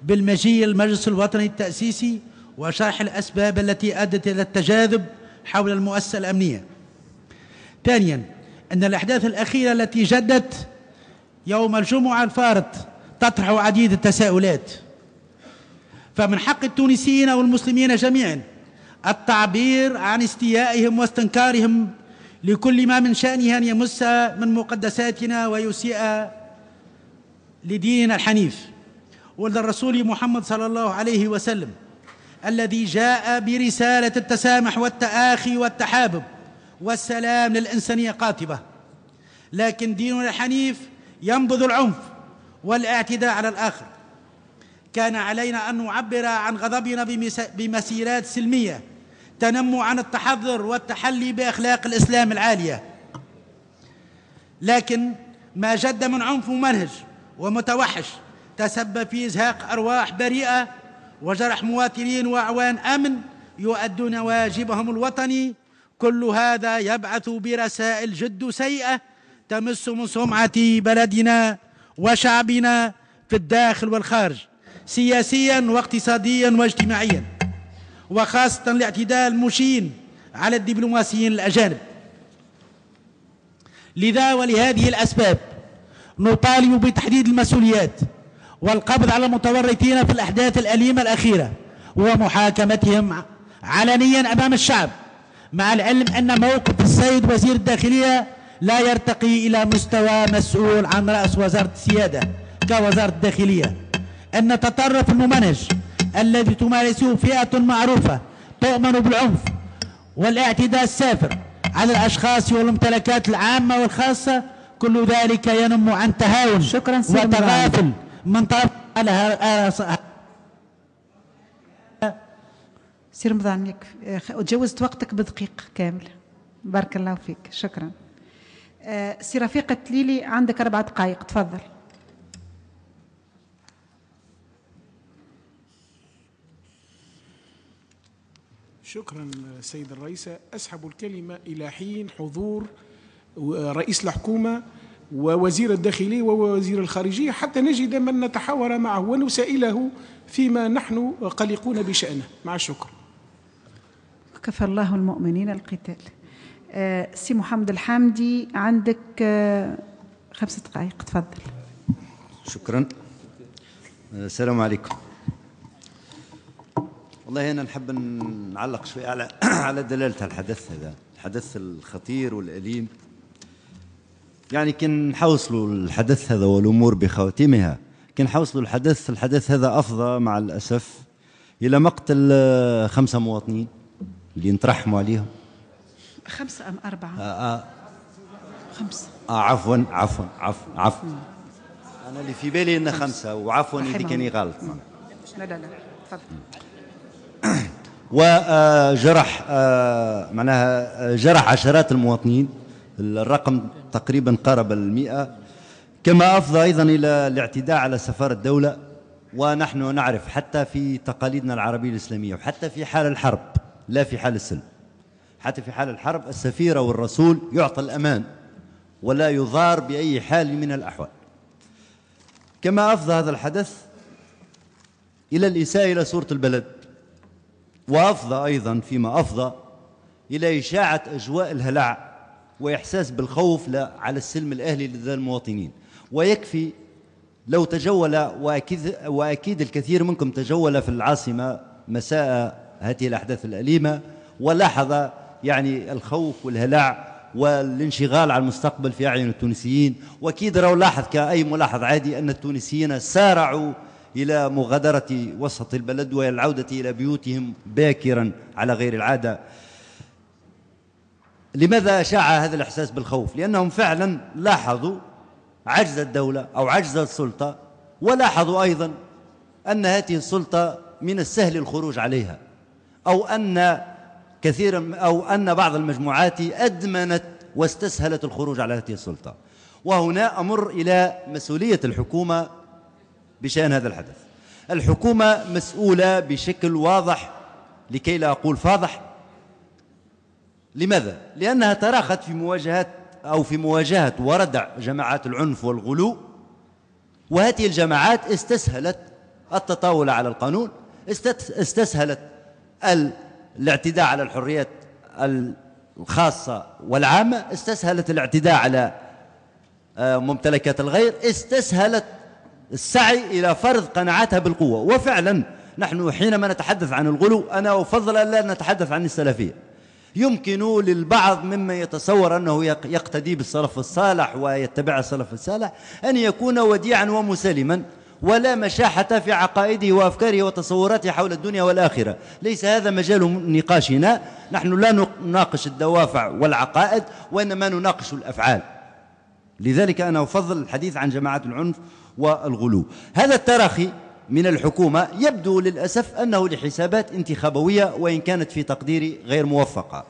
بالمجيء المجلس الوطني التأسيسي وشرح الأسباب التي أدت إلى التجاذب حول المؤسسة الأمنية ثانيا أن الأحداث الأخيرة التي جدت يوم الجمعة الفارط تطرح عديد التساؤلات فمن حق التونسيين والمسلمين جميعا التعبير عن استيائهم واستنكارهم لكل ما من شأنه أن يمس من مقدساتنا ويسيء لديننا الحنيف الرسول محمد صلى الله عليه وسلم الذي جاء برسالة التسامح والتآخي والتحابب والسلام للإنسانية قاطبة لكن ديننا الحنيف ينبذ العنف والاعتداء على الآخر كان علينا أن نعبر عن غضبنا بمسيرات سلمية تنمو عن التحضر والتحلي بأخلاق الإسلام العالية لكن ما جد من عنف ممنهج ومتوحش تسبب في إزهاق أرواح بريئة وجرح مواطنين وأعوان أمن يؤدون واجبهم الوطني كل هذا يبعث برسائل جد سيئة تمس من سمعة بلدنا وشعبنا في الداخل والخارج سياسيا واقتصاديا واجتماعيا وخاصة الاعتداء المشين على الدبلوماسيين الأجانب لذا ولهذه الأسباب نطالب بتحديد المسؤوليات والقبض على المتورطين في الأحداث الأليمة الأخيرة ومحاكمتهم علنيا أمام الشعب مع العلم أن موقف السيد وزير الداخلية لا يرتقي إلى مستوى مسؤول عن رأس وزارة السيادة كوزارة الداخلية أن التطرف الممنهج الذي تمارسه فئة معروفة تؤمن بالعنف والاعتداء السافر على الأشخاص والممتلكات العامة والخاصة كل ذلك ينم عن تهاون شكرا وتغافل من طرف لها آه، آه. سي رمضان يكفي تجاوزت آه، وقتك بدقيق كامل بارك الله فيك شكرا سي رفيقة ليلي عندك أربع دقائق تفضل شكرا سيد الرئيس أسحب الكلمة إلى حين حضور رئيس الحكومة ووزير الداخلية ووزير الخارجية حتى نجد من نتحاور معه ونسائله فيما نحن قلقون بشأنه مع الشكر كفى الله المؤمنين القتال آه، سي محمد الحامدي عندك آه، خمسة دقائق تفضل شكرا آه، السلام عليكم والله أنا نحب نعلق شوي على على دلالة الحدث هذا الحدث الخطير والأليم يعني كان نحوصلوا الحدث هذا والامور بخواتمها كان نحوصلوا الحدث الحدث هذا افضى مع الاسف الى مقتل آه، خمسه مواطنين اللي نترحموا عليهم خمسه ام اربعه؟ آه آآ آه. خمسه آه عفوا عفوا عفوا عفوا انا اللي في بالي انه خمسه وعفوا اذا كاني غلط لا لا لا تفضل وجرح آه، معناها جرح عشرات المواطنين الرقم تقريبا قرب المئة كما أفضى أيضا إلى الاعتداء على سفارة الدولة ونحن نعرف حتى في تقاليدنا العربية الإسلامية وحتى في حال الحرب لا في حال السلم حتى في حال الحرب السفيرة والرسول يعطى الأمان ولا يضار بأي حال من الأحوال كما أفضى هذا الحدث إلى الإساءة إلى صورة البلد وأفضى أيضا فيما أفضى إلى إشاعة أجواء الهلع وإحساس بالخوف على السلم الأهلي لدى المواطنين ويكفي لو تجول وأكيد, وأكيد الكثير منكم تجول في العاصمة مساء هذه الأحداث الأليمة ولاحظ يعني الخوف والهلع والانشغال على المستقبل في أعين التونسيين وأكيد لو لاحظ كأي ملاحظ عادي أن التونسيين سارعوا إلى مغادرة وسط البلد والعودة إلى بيوتهم باكرا على غير العادة لماذا أشاع هذا الإحساس بالخوف لأنهم فعلا لاحظوا عجز الدولة أو عجز السلطة ولاحظوا أيضا أن هذه السلطة من السهل الخروج عليها أو أن كثيرا أو أن بعض المجموعات أدمنت واستسهلت الخروج على هذه السلطة وهنا أمر إلى مسؤولية الحكومة بشأن هذا الحدث الحكومة مسؤولة بشكل واضح لكي لا أقول فاضح لماذا؟ لأنها تراخت في مواجهة أو في مواجهة وردع جماعات العنف والغلو وهذه الجماعات استسهلت التطاول على القانون استسهلت الاعتداء على الحريات الخاصة والعامة استسهلت الاعتداء على آه، ممتلكات الغير استسهلت السعي إلى فرض قناعاتها بالقوة وفعلا نحن حينما نتحدث عن الغلو أنا أفضل أن لا نتحدث عن السلفية يمكن للبعض مما يتصور أنه يقتدي بالسلف الصالح ويتبع السلف الصالح أن يكون وديعا ومسلما ولا مشاحة في عقائده وأفكاره وتصوراته حول الدنيا والآخرة ليس هذا مجال نقاشنا نحن لا نناقش الدوافع والعقائد وإنما نناقش الأفعال لذلك أنا أفضل الحديث عن جماعة العنف والغلو هذا التراخي من الحكومة يبدو للأسف أنه لحسابات انتخابوية وإن كانت في تقديري غير موفقة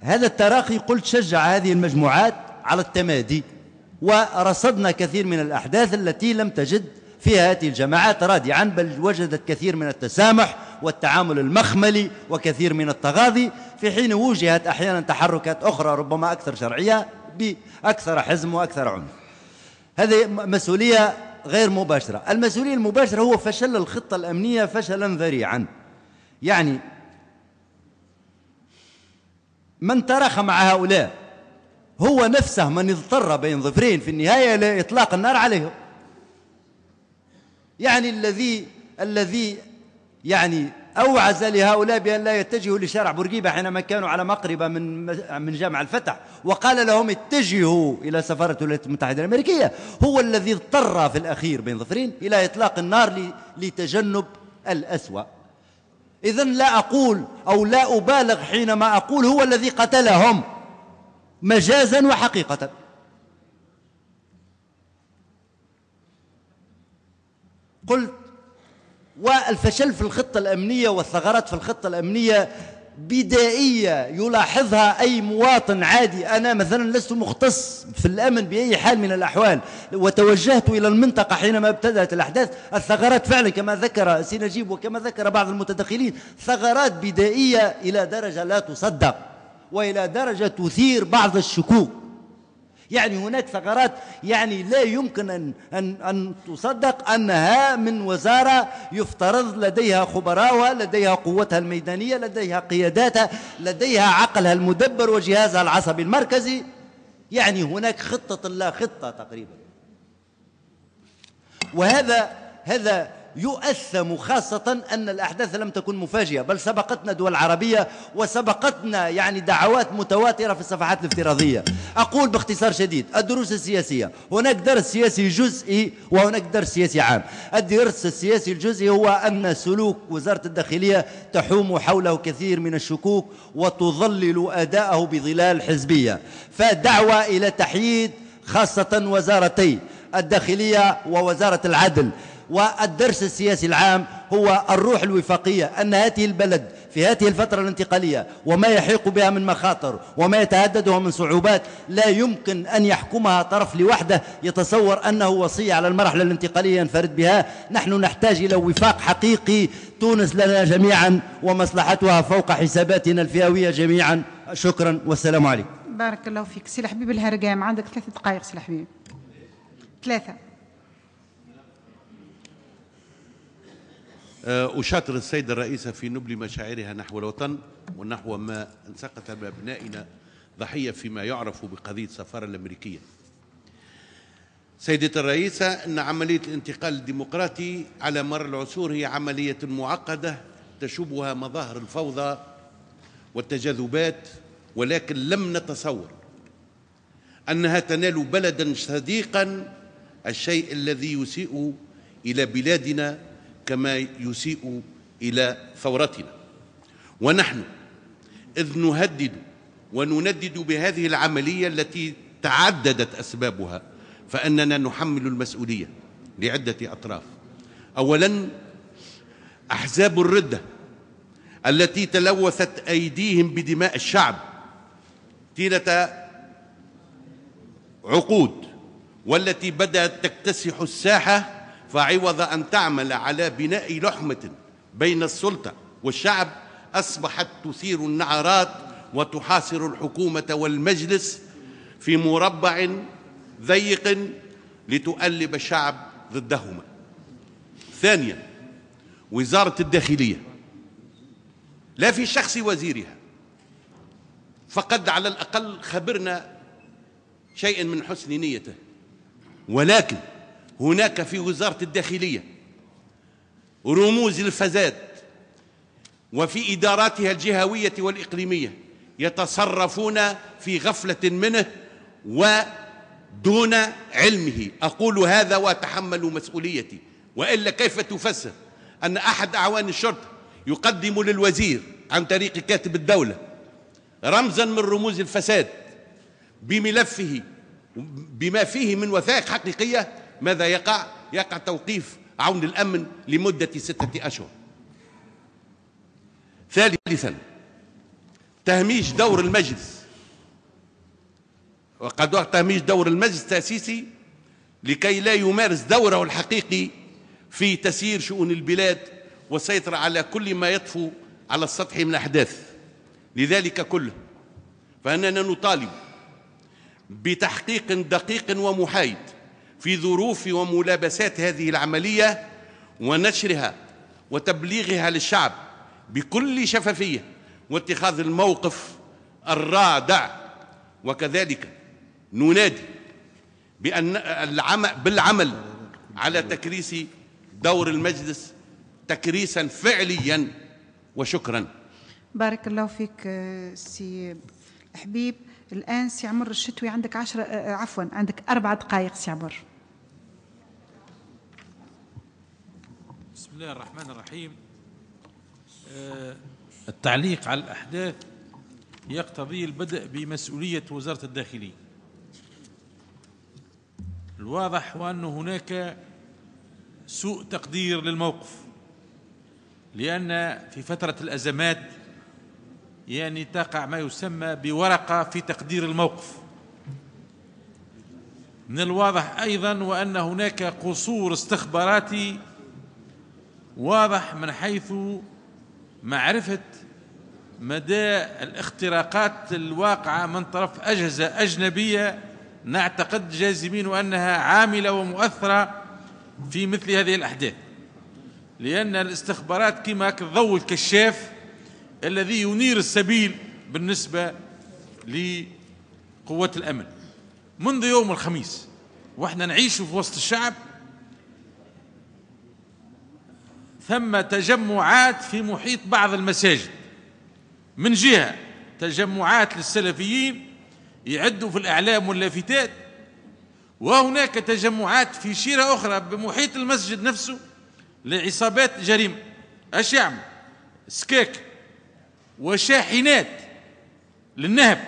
هذا التراخي قلت شجع هذه المجموعات على التمادي ورصدنا كثير من الأحداث التي لم تجد فيها هذه الجماعات رادعا بل وجدت كثير من التسامح والتعامل المخملي وكثير من التغاضي في حين وجهت أحيانا تحركات أخرى ربما أكثر شرعية بأكثر حزم وأكثر عنف هذه مسؤولية غير مباشرة المسؤولية المباشرة هو فشل الخطة الأمنية فشلا ذريعا يعني من ترخ مع هؤلاء هو نفسه من اضطر بين ظفرين في النهاية لإطلاق النار عليهم يعني الذي الذي يعني أوعز لهؤلاء بأن لا يتجهوا لشارع بورقيبة حينما كانوا على مقربة من من جامع الفتح وقال لهم اتجهوا إلى سفارة الولايات المتحدة الأمريكية هو الذي اضطر في الأخير بين ظفرين إلى إطلاق النار لتجنب الأسوأ إذا لا أقول أو لا أبالغ حينما أقول هو الذي قتلهم مجازا وحقيقة قلت والفشل في الخطة الأمنية والثغرات في الخطة الأمنية بدائية يلاحظها أي مواطن عادي أنا مثلا لست مختص في الأمن بأي حال من الأحوال وتوجهت إلى المنطقة حينما ابتدأت الأحداث الثغرات فعلا كما ذكر سينجيب وكما ذكر بعض المتدخلين ثغرات بدائية إلى درجة لا تصدق وإلى درجة تثير بعض الشكوك يعني هناك ثغرات يعني لا يمكن أن, أن, أن تصدق أنها من وزارة يفترض لديها خبراءها لديها قوتها الميدانية لديها قياداتها لديها عقلها المدبر وجهازها العصبي المركزي يعني هناك خطة لا خطة تقريبا وهذا هذا يؤثم خاصة أن الأحداث لم تكن مفاجئة بل سبقتنا دول عربية وسبقتنا يعني دعوات متواترة في الصفحات الافتراضية أقول باختصار شديد الدروس السياسية هناك درس سياسي جزئي وهناك درس سياسي عام الدرس السياسي الجزئي هو أن سلوك وزارة الداخلية تحوم حوله كثير من الشكوك وتظلل أداءه بظلال حزبية فدعوة إلى تحييد خاصة وزارتي الداخلية ووزارة العدل والدرس السياسي العام هو الروح الوفاقية أن هذه البلد في هذه الفترة الانتقالية وما يحيق بها من مخاطر وما يتهددها من صعوبات لا يمكن أن يحكمها طرف لوحده يتصور أنه وصية على المرحلة الانتقالية ينفرد بها نحن نحتاج إلى وفاق حقيقي تونس لنا جميعا ومصلحتها فوق حساباتنا الفئوية جميعا شكرا والسلام عليكم بارك الله فيك سي الحبيب الهرقام عندك ثلاث دقائق سي الحبيب ثلاثة آه، أشاطر السيدة الرئيسة في نبل مشاعرها نحو الوطن ونحو ما انسقط بأبنائنا ضحية فيما يعرف بقضية السفارة الأمريكية سيدة الرئيسة أن عملية الانتقال الديمقراطي على مر العصور هي عملية معقدة تشوبها مظاهر الفوضى والتجاذبات ولكن لم نتصور أنها تنال بلدا صديقا الشيء الذي يسيء إلى بلادنا كما يسيء إلى ثورتنا ونحن إذ نهدد ونندد بهذه العملية التي تعددت أسبابها فأننا نحمل المسؤولية لعدة أطراف أولا أحزاب الردة التي تلوثت أيديهم بدماء الشعب طيلة عقود والتي بدأت تكتسح الساحة فعوض أن تعمل على بناء لحمة بين السلطة والشعب أصبحت تثير النعرات وتحاصر الحكومة والمجلس في مربع ضيق لتؤلب الشعب ضدهما ثانيا وزارة الداخلية لا في شخص وزيرها فقد على الأقل خبرنا شيئا من حسن نيته ولكن هناك في وزارة الداخلية رموز الفساد وفي إداراتها الجهوية والإقليمية يتصرفون في غفلة منه ودون علمه أقول هذا وأتحمل مسؤوليتي وإلا كيف تفسر أن أحد أعوان الشرطة يقدم للوزير عن طريق كاتب الدولة رمزا من رموز الفساد بملفه بما فيه من وثائق حقيقية ماذا يقع؟ يقع توقيف عون الأمن لمدة ستة أشهر ثالثا تهميش دور المجلس وقد تهميش دور المجلس التأسيسي لكي لا يمارس دوره الحقيقي في تسيير شؤون البلاد والسيطرة على كل ما يطفو على السطح من أحداث لذلك كله فأننا نطالب بتحقيق دقيق ومحايد في ظروف وملابسات هذه العملية ونشرها وتبليغها للشعب بكل شفافية واتخاذ الموقف الرادع وكذلك ننادي بأن العمل بالعمل على تكريس دور المجلس تكريسا فعليا وشكرا بارك الله فيك آه، سي حبيب الآن سي عمر الشتوي عندك عشر آه، آه، عفوا عندك أربع دقائق سي عمر الله الرحمن الرحيم آه، التعليق على الأحداث يقتضي البدء بمسؤولية وزارة الداخلية الواضح هو أن هناك سوء تقدير للموقف لأن في فترة الأزمات يعني تقع ما يسمى بورقة في تقدير الموقف من الواضح أيضا وأن هناك قصور استخباراتي واضح من حيث معرفة مدى الاختراقات الواقعة من طرف أجهزة أجنبية نعتقد جازمين أنها عاملة ومؤثرة في مثل هذه الأحداث لأن الاستخبارات كما ضوء الكشاف الذي ينير السبيل بالنسبة لقوات الأمن منذ يوم الخميس واحنا نعيش في وسط الشعب ثم تجمعات في محيط بعض المساجد من جهة تجمعات للسلفيين يعدوا في الأعلام واللافتات وهناك تجمعات في شيرة أخرى بمحيط المسجد نفسه لعصابات جريمة أش يعمل سكاك وشاحنات للنهب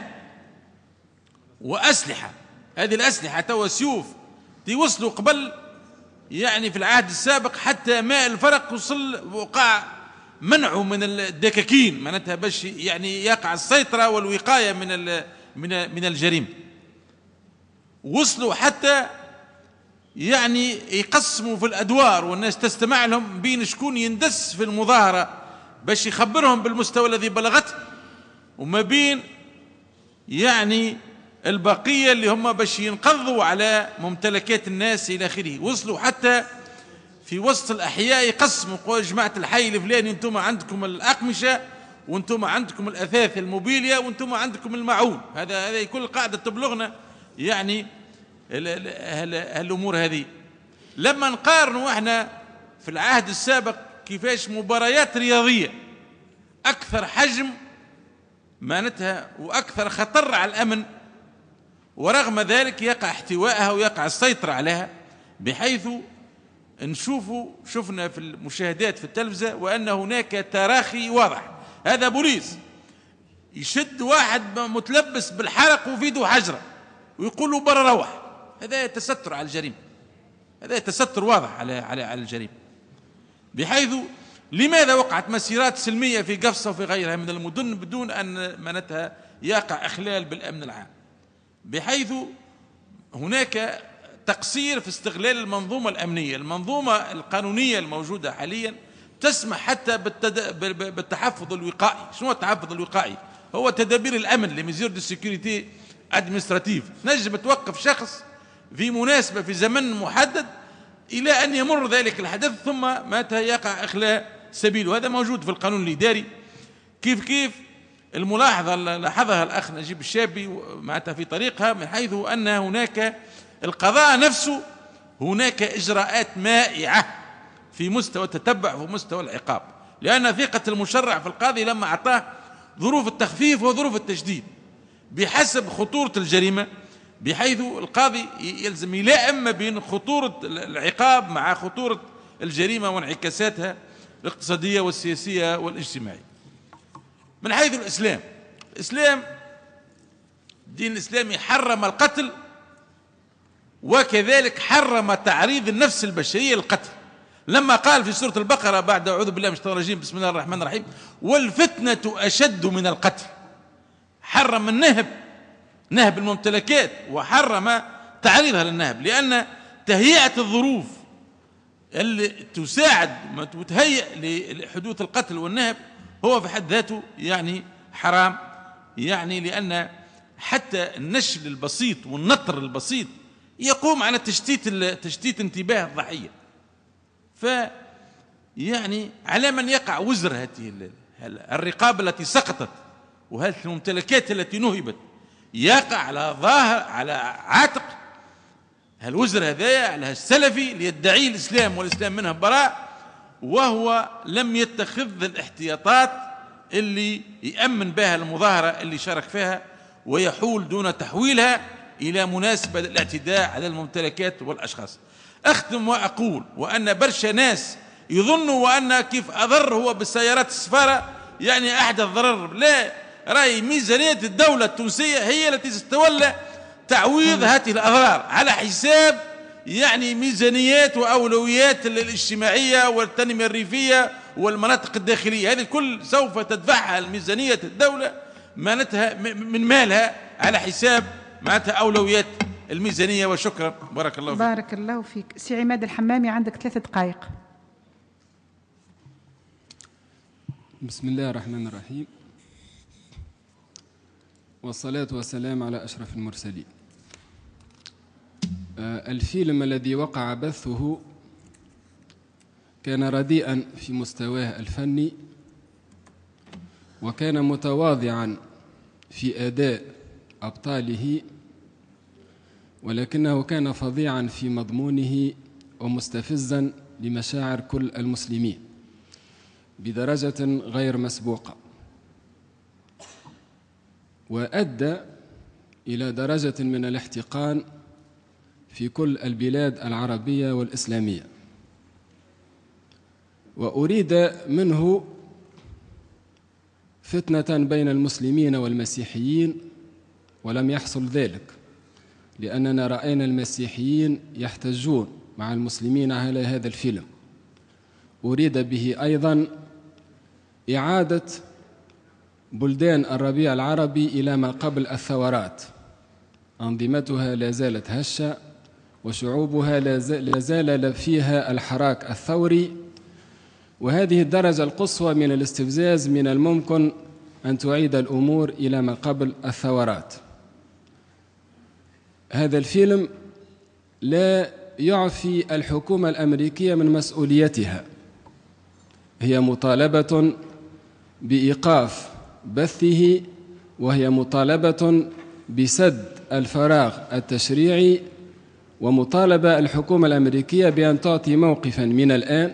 وأسلحة هذه الأسلحة توا سيوف توصلوا قبل يعني في العهد السابق حتى ماء الفرق وصل وقع منعه من الدكاكين معناتها باش يعني يقع السيطرة والوقاية من من من الجريمة وصلوا حتى يعني يقسموا في الأدوار والناس تستمع لهم بين شكون يندس في المظاهرة باش يخبرهم بالمستوى الذي بلغته وما بين يعني البقية اللي هم باش ينقضوا على ممتلكات الناس إلى آخره وصلوا حتى في وسط الأحياء يقسموا قوا جماعة الحي الفلاني أنتم عندكم الأقمشة وأنتم عندكم الأثاث الموبيليا وأنتم عندكم المعون هذا هذه كل قاعدة تبلغنا يعني الأمور هذه لما نقارنوا احنا في العهد السابق كيفاش مباريات رياضية أكثر حجم معناتها وأكثر خطر على الأمن ورغم ذلك يقع احتوائها ويقع السيطرة عليها بحيث نشوفوا شفنا في المشاهدات في التلفزة وأن هناك تراخي واضح هذا بوليس يشد واحد متلبس بالحرق وفي يده حجرة ويقول له برا روح هذا تستر على الجريمة هذا تستر واضح على على على الجريمة بحيث لماذا وقعت مسيرات سلمية في قفصة وفي غيرها من المدن بدون أن معناتها يقع إخلال بالأمن العام بحيث هناك تقصير في استغلال المنظومة الأمنية المنظومة القانونية الموجودة حاليا تسمح حتى بالتد... بالتحفظ الوقائي شنو هو التحفظ الوقائي هو تدابير الأمن لمزير دي سيكوريتي ادمنستراتيف نجم توقف شخص في مناسبة في زمن محدد إلى أن يمر ذلك الحدث ثم متى يقع إخلاء سبيله هذا موجود في القانون الإداري كيف كيف الملاحظة لاحظها الأخ نجيب الشابي معناتها في طريقها من حيث أن هناك القضاء نفسه هناك إجراءات مائعة في مستوى التتبع وفي مستوى العقاب لأن ثقة المشرع في القاضي لما أعطاه ظروف التخفيف وظروف التشديد بحسب خطورة الجريمة بحيث القاضي يلزم يلائم ما بين خطورة العقاب مع خطورة الجريمة وانعكاساتها الاقتصادية والسياسية والاجتماعية من حيث الإسلام الإسلام الدين الإسلامي حرم القتل وكذلك حرم تعريض النفس البشرية للقتل لما قال في سورة البقرة بعد أعوذ بالله من الشيطان الرجيم بسم الله الرحمن الرحيم والفتنة أشد من القتل حرم النهب نهب الممتلكات وحرم تعريضها للنهب لأن تهيئة الظروف اللي تساعد وتهيئ لحدوث القتل والنهب هو في حد ذاته يعني حرام يعني لأن حتى النشل البسيط والنطر البسيط يقوم على تشتيت تشتيت انتباه الضحية ف يعني على من يقع وزر هذه الرقاب التي سقطت وهذه الممتلكات التي نهبت يقع على ظاهر على عاتق هالوزر هذايا على السلفي ليدعي الاسلام والاسلام منها براء وهو لم يتخذ الاحتياطات اللي يأمن بها المظاهرة اللي شارك فيها ويحول دون تحويلها إلى مناسبة للاعتداء على الممتلكات والأشخاص أختم وأقول وأن برشا ناس يظنوا وأن كيف أضر هو بالسيارات السفارة يعني أحدث ضرر لا رأي ميزانية الدولة التونسية هي التي ستتولى تعويض هذه الأضرار على حساب يعني ميزانيات وأولويات الاجتماعية والتنمية الريفية والمناطق الداخلية هذه كل سوف تدفعها الميزانية الدولة مالتها من مالها على حساب معناتها أولويات الميزانية وشكرا بارك الله فيك بارك الله فيك سي عماد الحمامي عندك ثلاث دقائق بسم الله الرحمن الرحيم والصلاة والسلام على أشرف المرسلين آه، الفيلم الذي وقع بثه كان رديئا في مستواه الفني وكان متواضعا في اداء ابطاله ولكنه كان فظيعا في مضمونه ومستفزا لمشاعر كل المسلمين بدرجه غير مسبوقه وادى الى درجه من الاحتقان في كل البلاد العربية والإسلامية وأريد منه فتنة بين المسلمين والمسيحيين ولم يحصل ذلك لأننا رأينا المسيحيين يحتجون مع المسلمين على هذا الفيلم أريد به أيضا إعادة بلدان الربيع العربي إلى ما قبل الثورات أنظمتها لا زالت هشة وشعوبها لا زال فيها الحراك الثوري وهذه الدرجة القصوى من الاستفزاز من الممكن أن تعيد الأمور إلى ما قبل الثورات هذا الفيلم لا يعفي الحكومة الأمريكية من مسؤوليتها هي مطالبة بإيقاف بثه وهي مطالبة بسد الفراغ التشريعي ومطالبة الحكومة الأمريكية بأن تعطي موقفا من الآن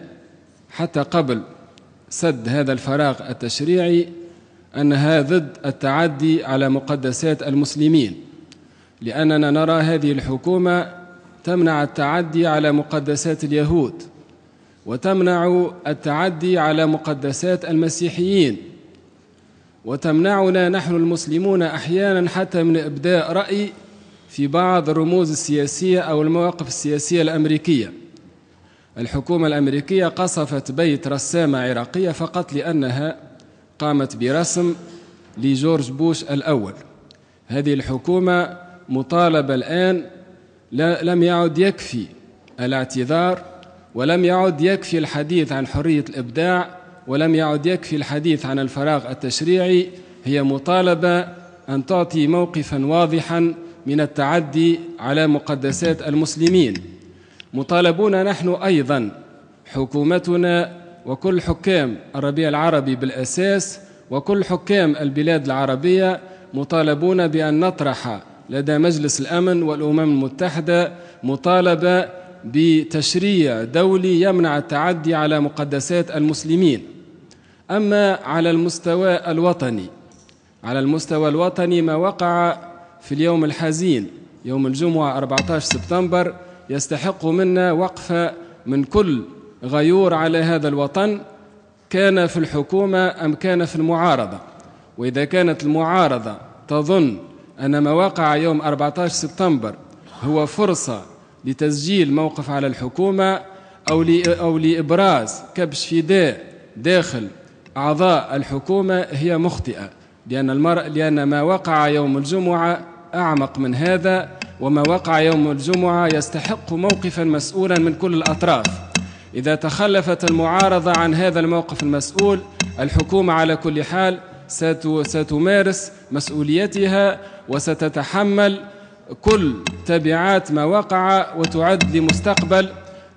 حتى قبل سد هذا الفراغ التشريعي أنها ضد التعدي على مقدسات المسلمين لأننا نرى هذه الحكومة تمنع التعدي على مقدسات اليهود وتمنع التعدي على مقدسات المسيحيين وتمنعنا نحن المسلمون أحيانا حتى من إبداء رأي في بعض الرموز السياسية أو المواقف السياسية الأمريكية الحكومة الأمريكية قصفت بيت رسامة عراقية فقط لأنها قامت برسم لجورج بوش الأول هذه الحكومة مطالبة الآن لم يعد يكفي الاعتذار ولم يعد يكفي الحديث عن حرية الإبداع ولم يعد يكفي الحديث عن الفراغ التشريعي هي مطالبة أن تعطي موقفا واضحا من التعدي على مقدسات المسلمين مطالبون نحن أيضا حكومتنا وكل حكام الربيع العربي بالأساس وكل حكام البلاد العربية مطالبون بأن نطرح لدى مجلس الأمن والأمم المتحدة مطالبة بتشريع دولي يمنع التعدي على مقدسات المسلمين أما على المستوى الوطني على المستوى الوطني ما وقع في اليوم الحزين يوم الجمعة 14 سبتمبر يستحق منا وقفة من كل غيور على هذا الوطن كان في الحكومة أم كان في المعارضة وإذا كانت المعارضة تظن أن ما وقع يوم 14 سبتمبر هو فرصة لتسجيل موقف على الحكومة أو أو لإبراز كبش فداء داخل أعضاء الحكومة هي مخطئة لأن المرء لأن ما وقع يوم الجمعة أعمق من هذا وما وقع يوم الجمعة يستحق موقفا مسؤولا من كل الأطراف إذا تخلفت المعارضة عن هذا الموقف المسؤول الحكومة على كل حال ستمارس مسؤوليتها وستتحمل كل تبعات ما وقع وتعد لمستقبل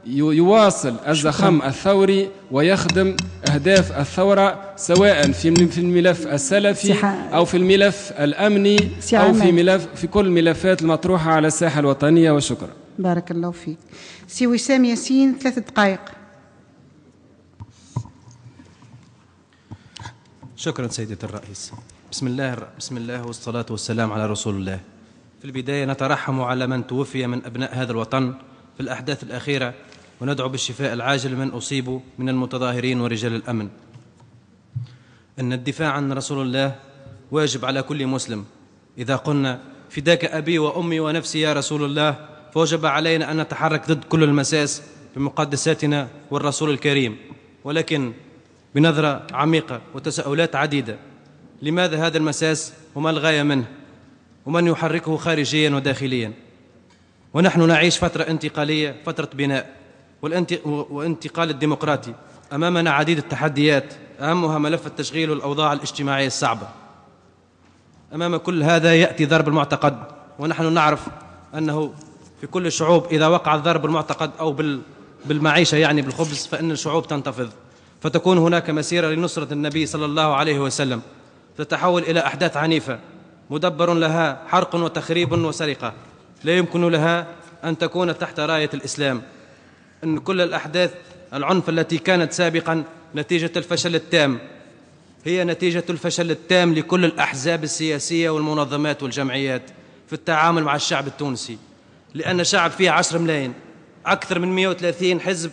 يواصل الزخم الثوري ويخدم أهداف الثورة سواء في في الملف السلفي أو في الملف الأمني أو في ملف في كل الملفات المطروحة على الساحة الوطنية وشكرا بارك الله فيك سي وسام ياسين ثلاث دقائق شكرا سيدة الرئيس بسم الله بسم الله والصلاة والسلام على رسول الله في البداية نترحم على من توفي من أبناء هذا الوطن في الأحداث الأخيرة وندعو بالشفاء العاجل من أصيبوا من المتظاهرين ورجال الأمن أن الدفاع عن رسول الله واجب على كل مسلم إذا قلنا فداك أبي وأمي ونفسي يا رسول الله فوجب علينا أن نتحرك ضد كل المساس بمقدساتنا والرسول الكريم ولكن بنظرة عميقة وتساؤلات عديدة لماذا هذا المساس وما الغاية منه ومن يحركه خارجيا وداخليا ونحن نعيش فترة انتقالية فترة بناء وانتقال الديمقراطي امامنا عديد التحديات اهمها ملف التشغيل والاوضاع الاجتماعيه الصعبه امام كل هذا ياتي ضرب المعتقد ونحن نعرف انه في كل الشعوب اذا وقع الضرب المعتقد او بالمعيشه يعني بالخبز فان الشعوب تنتفض فتكون هناك مسيره لنصره النبي صلى الله عليه وسلم تتحول الى احداث عنيفه مدبر لها حرق وتخريب وسرقه لا يمكن لها ان تكون تحت رايه الاسلام أن كل الأحداث العنف التي كانت سابقا نتيجة الفشل التام هي نتيجة الفشل التام لكل الأحزاب السياسية والمنظمات والجمعيات في التعامل مع الشعب التونسي لأن شعب فيه عشر ملايين أكثر من 130 حزب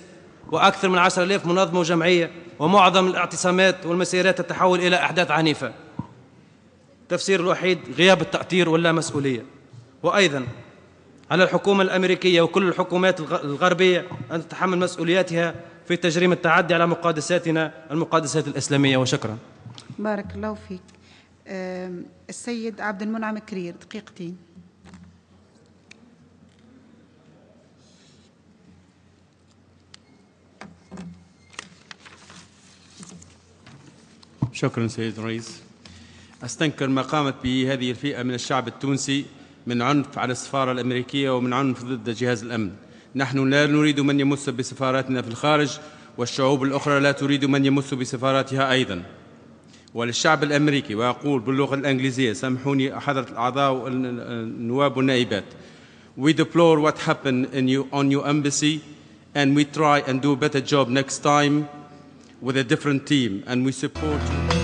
وأكثر من عشر ألاف منظمة وجمعية ومعظم الاعتصامات والمسيرات تتحول إلى أحداث عنيفة تفسير الوحيد غياب التأطير ولا مسؤولية وأيضا على الحكومة الأمريكية وكل الحكومات الغربية أن تتحمل مسؤولياتها في تجريم التعدي على مقادساتنا المقادسات الإسلامية وشكرا بارك الله فيك السيد عبد المنعم كرير دقيقتين شكرا سيد الرئيس استنكر ما قامت به هذه الفئة من الشعب التونسي من عنف على السفارة الأمريكية ومن عنف ضد جهاز الأمن نحن لا نريد من يمس بسفاراتنا في الخارج والشعوب الأخرى لا تريد من يمس بسفاراتها أيضا وللشعب الأمريكي وأقول باللغة الإنجليزية سامحوني حضرة الأعضاء النواب والنائبات We deplore what happened in you, on your embassy and we try and do a better job next time with a different team and we support you.